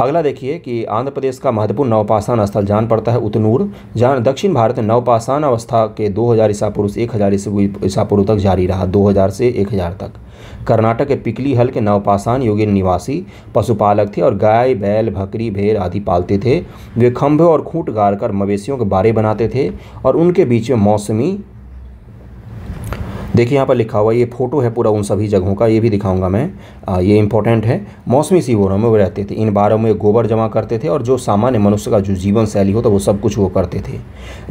अगला देखिए कि आंध्र प्रदेश का महत्वपूर्ण नवपाषाण स्थल जान पड़ता है उतनूर जहाँ दक्षिण भारत में नवपाषाण अवस्था के 2000 हज़ार ईसा पूर्व से एक हज़ार ईसा पूर्व तक जारी रहा 2000 से 1000 तक कर्नाटक के पिकली हल के नवपाषाण योगिन निवासी पशुपालक थे और गाय बैल भकरी भेड़ आदि पालते थे वे खम्भे और खूंट गाड़ कर मवेशियों के बारे बनाते थे और उनके बीच में मौसमी देखिए यहाँ पर लिखा हुआ ये फोटो है पूरा उन सभी जगहों का ये भी दिखाऊंगा मैं आ, ये इंपॉर्टेंट है मौसमी सीवरों में वो रहते थे इन बारों में गोबर जमा करते थे और जो सामान्य मनुष्य का जो जीवन शैली होता तो वो सब कुछ वो करते थे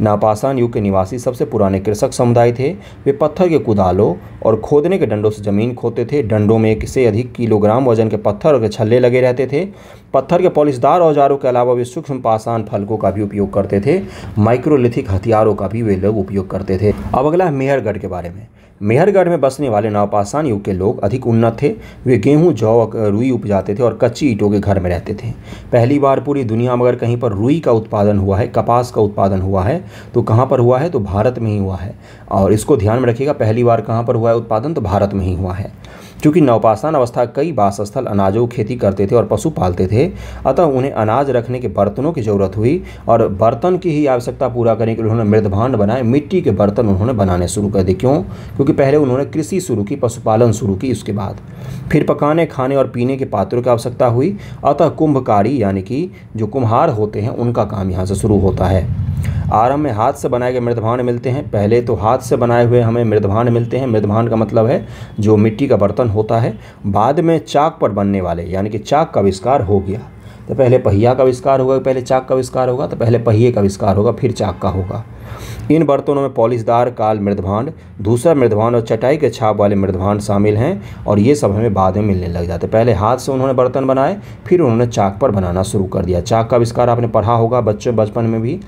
नापासान युग के निवासी सबसे पुराने कृषक समुदाय थे वे पत्थर के कुदालों और खोदने के डंडों से ज़मीन खोदते थे डंडों में एक से अधिक किलोग्राम वजन के पत्थर के छल्ले लगे रहते थे पत्थर के पॉलिशदार औजारों के अलावा वे सूक्ष्म पाषाण फलकों का भी उपयोग करते थे माइक्रोलिथिक हथियारों का भी वे लोग उपयोग करते थे अब अगला है मेहरगढ़ के बारे में मेहरगढ़ में बसने वाले नवपाषाण युग के लोग अधिक उन्नत थे वे गेहूं जौ रुई उपजाते थे और कच्ची ईटों के घर में रहते थे पहली बार पूरी दुनिया में अगर कहीं पर रुई का उत्पादन हुआ है कपास का उत्पादन हुआ है तो कहाँ पर हुआ है तो भारत में ही हुआ है और इसको ध्यान में रखिएगा पहली बार कहाँ पर हुआ है उत्पादन तो भारत में ही हुआ है चूँकि नवपाषाण अवस्था कई वासस्थल अनाजों की खेती करते थे और पशु पालते थे अतः उन्हें अनाज रखने के बर्तनों की ज़रूरत हुई और बर्तन की ही आवश्यकता पूरा करने के लिए उन्होंने मृदभांड बनाए मिट्टी के बर्तन उन्होंने बनाने शुरू कर दिए क्यों क्योंकि पहले उन्होंने कृषि शुरू की पशुपालन शुरू की उसके बाद फिर पकाने खाने और पीने के पात्रों की आवश्यकता हुई अतः कुंभकारी यानी कि जो कुम्हार होते हैं उनका काम यहाँ से शुरू होता है आरंभ में हाथ से बनाए गए मृदभान मिलते हैं पहले तो हाथ से बनाए हुए हमें मृदभान मिलते हैं मृदभान का मतलब है जो मिट्टी का बर्तन होता है बाद में चाक पर बनने वाले यानी कि चाक का आविष्कार हो गया तो पहले पहिया का आविष्कार होगा पहले चाक का आविष्कार होगा तो पहले पहिए का आविष्कार होगा फिर चाक का होगा इन बर्तनों में पॉलिशदार काल मृदभांड दूसरा मृदभांड और चटाई के छाप वाले मृदभांड शामिल हैं और ये सब हमें बाद में मिलने लग जाते पहले हाथ से उन्होंने बर्तन बनाए फिर उन्होंने चाक पर बनाना शुरू कर दिया चाक का आविष्कार आपने पढ़ा होगा बच्चों बचपन में भी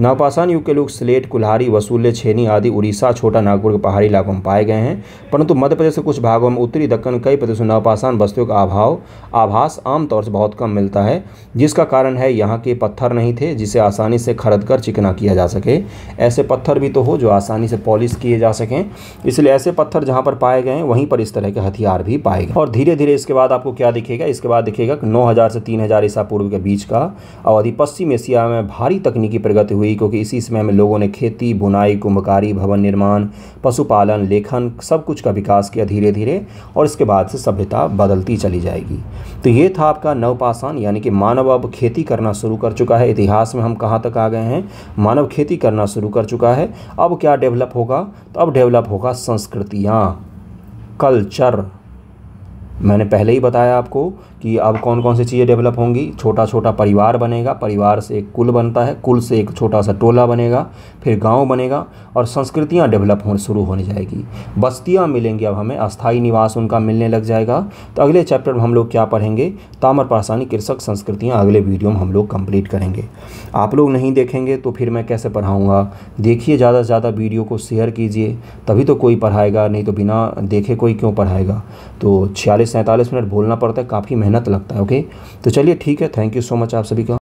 नवपाषाण युग के लोग स्लेट कुल्हारी वसूल्य छेनी आदि उड़ीसा छोटा नागपुर के पहाड़ी इलाकों में पाए गए हैं परंतु मध्य प्रदेश के कुछ भागों में उत्तरी दक्कन कई प्रदेशों नवपाषाण वस्तुओं का अभाव आभास आमतौर से बहुत कम मिलता है जिसका कारण है यहाँ के पत्थर नहीं थे जिसे आसानी से खरद कर चिकना किया जा सके ऐसे पत्थर भी तो हो जो आसानी से पॉलिश किए जा सकें इसलिए ऐसे पत्थर जहाँ पर पाए गए वहीं पर इस तरह के हथियार भी पाए गए और धीरे धीरे इसके बाद आपको क्या दिखेगा इसके बाद दिखेगा कि नौ से तीन हज़ार ईसा पूर्व के बीच का अवधि पश्चिम एशिया में भारी तकनीकी प्रगति हुई क्योंकि इसी समय में लोगों ने खेती बुनाई कुंभकारी भवन निर्माण पशुपालन लेखन सब कुछ का विकास किया धीरे धीरे और इसके बाद से सभ्यता बदलती चली जाएगी तो ये था आपका नवपाषाण यानी कि मानव अब खेती करना शुरू कर चुका है इतिहास में हम कहाँ तक आ गए हैं मानव खेती करना शुरू कर चुका है अब क्या डेवलप होगा तो अब डेवलप होगा संस्कृतियाँ कल्चर मैंने पहले ही बताया आपको कि अब कौन कौन सी चीज़ें डेवलप होंगी छोटा छोटा परिवार बनेगा परिवार से एक कुल बनता है कुल से एक छोटा सा टोला बनेगा फिर गांव बनेगा और संस्कृतियां डेवलप होने शुरू होने जाएगी बस्तियां मिलेंगी अब हमें अस्थाई निवास उनका मिलने लग जाएगा तो अगले चैप्टर में हम लोग क्या पढ़ेंगे तामर पाषाणी कृषक संस्कृतियाँ अगले वीडियो में हम लोग कम्प्लीट करेंगे आप लोग नहीं देखेंगे तो फिर मैं कैसे पढ़ाऊँगा देखिए ज़्यादा से ज़्यादा वीडियो को शेयर कीजिए तभी तो कोई पढ़ाएगा नहीं तो बिना देखे कोई क्यों पढ़ाएगा तो छियालीस सैंतालीस मिनट बोलना पड़ता है काफ़ी मेहनत मेहनत लगता है ओके तो चलिए ठीक है थैंक यू सो मच आप सभी का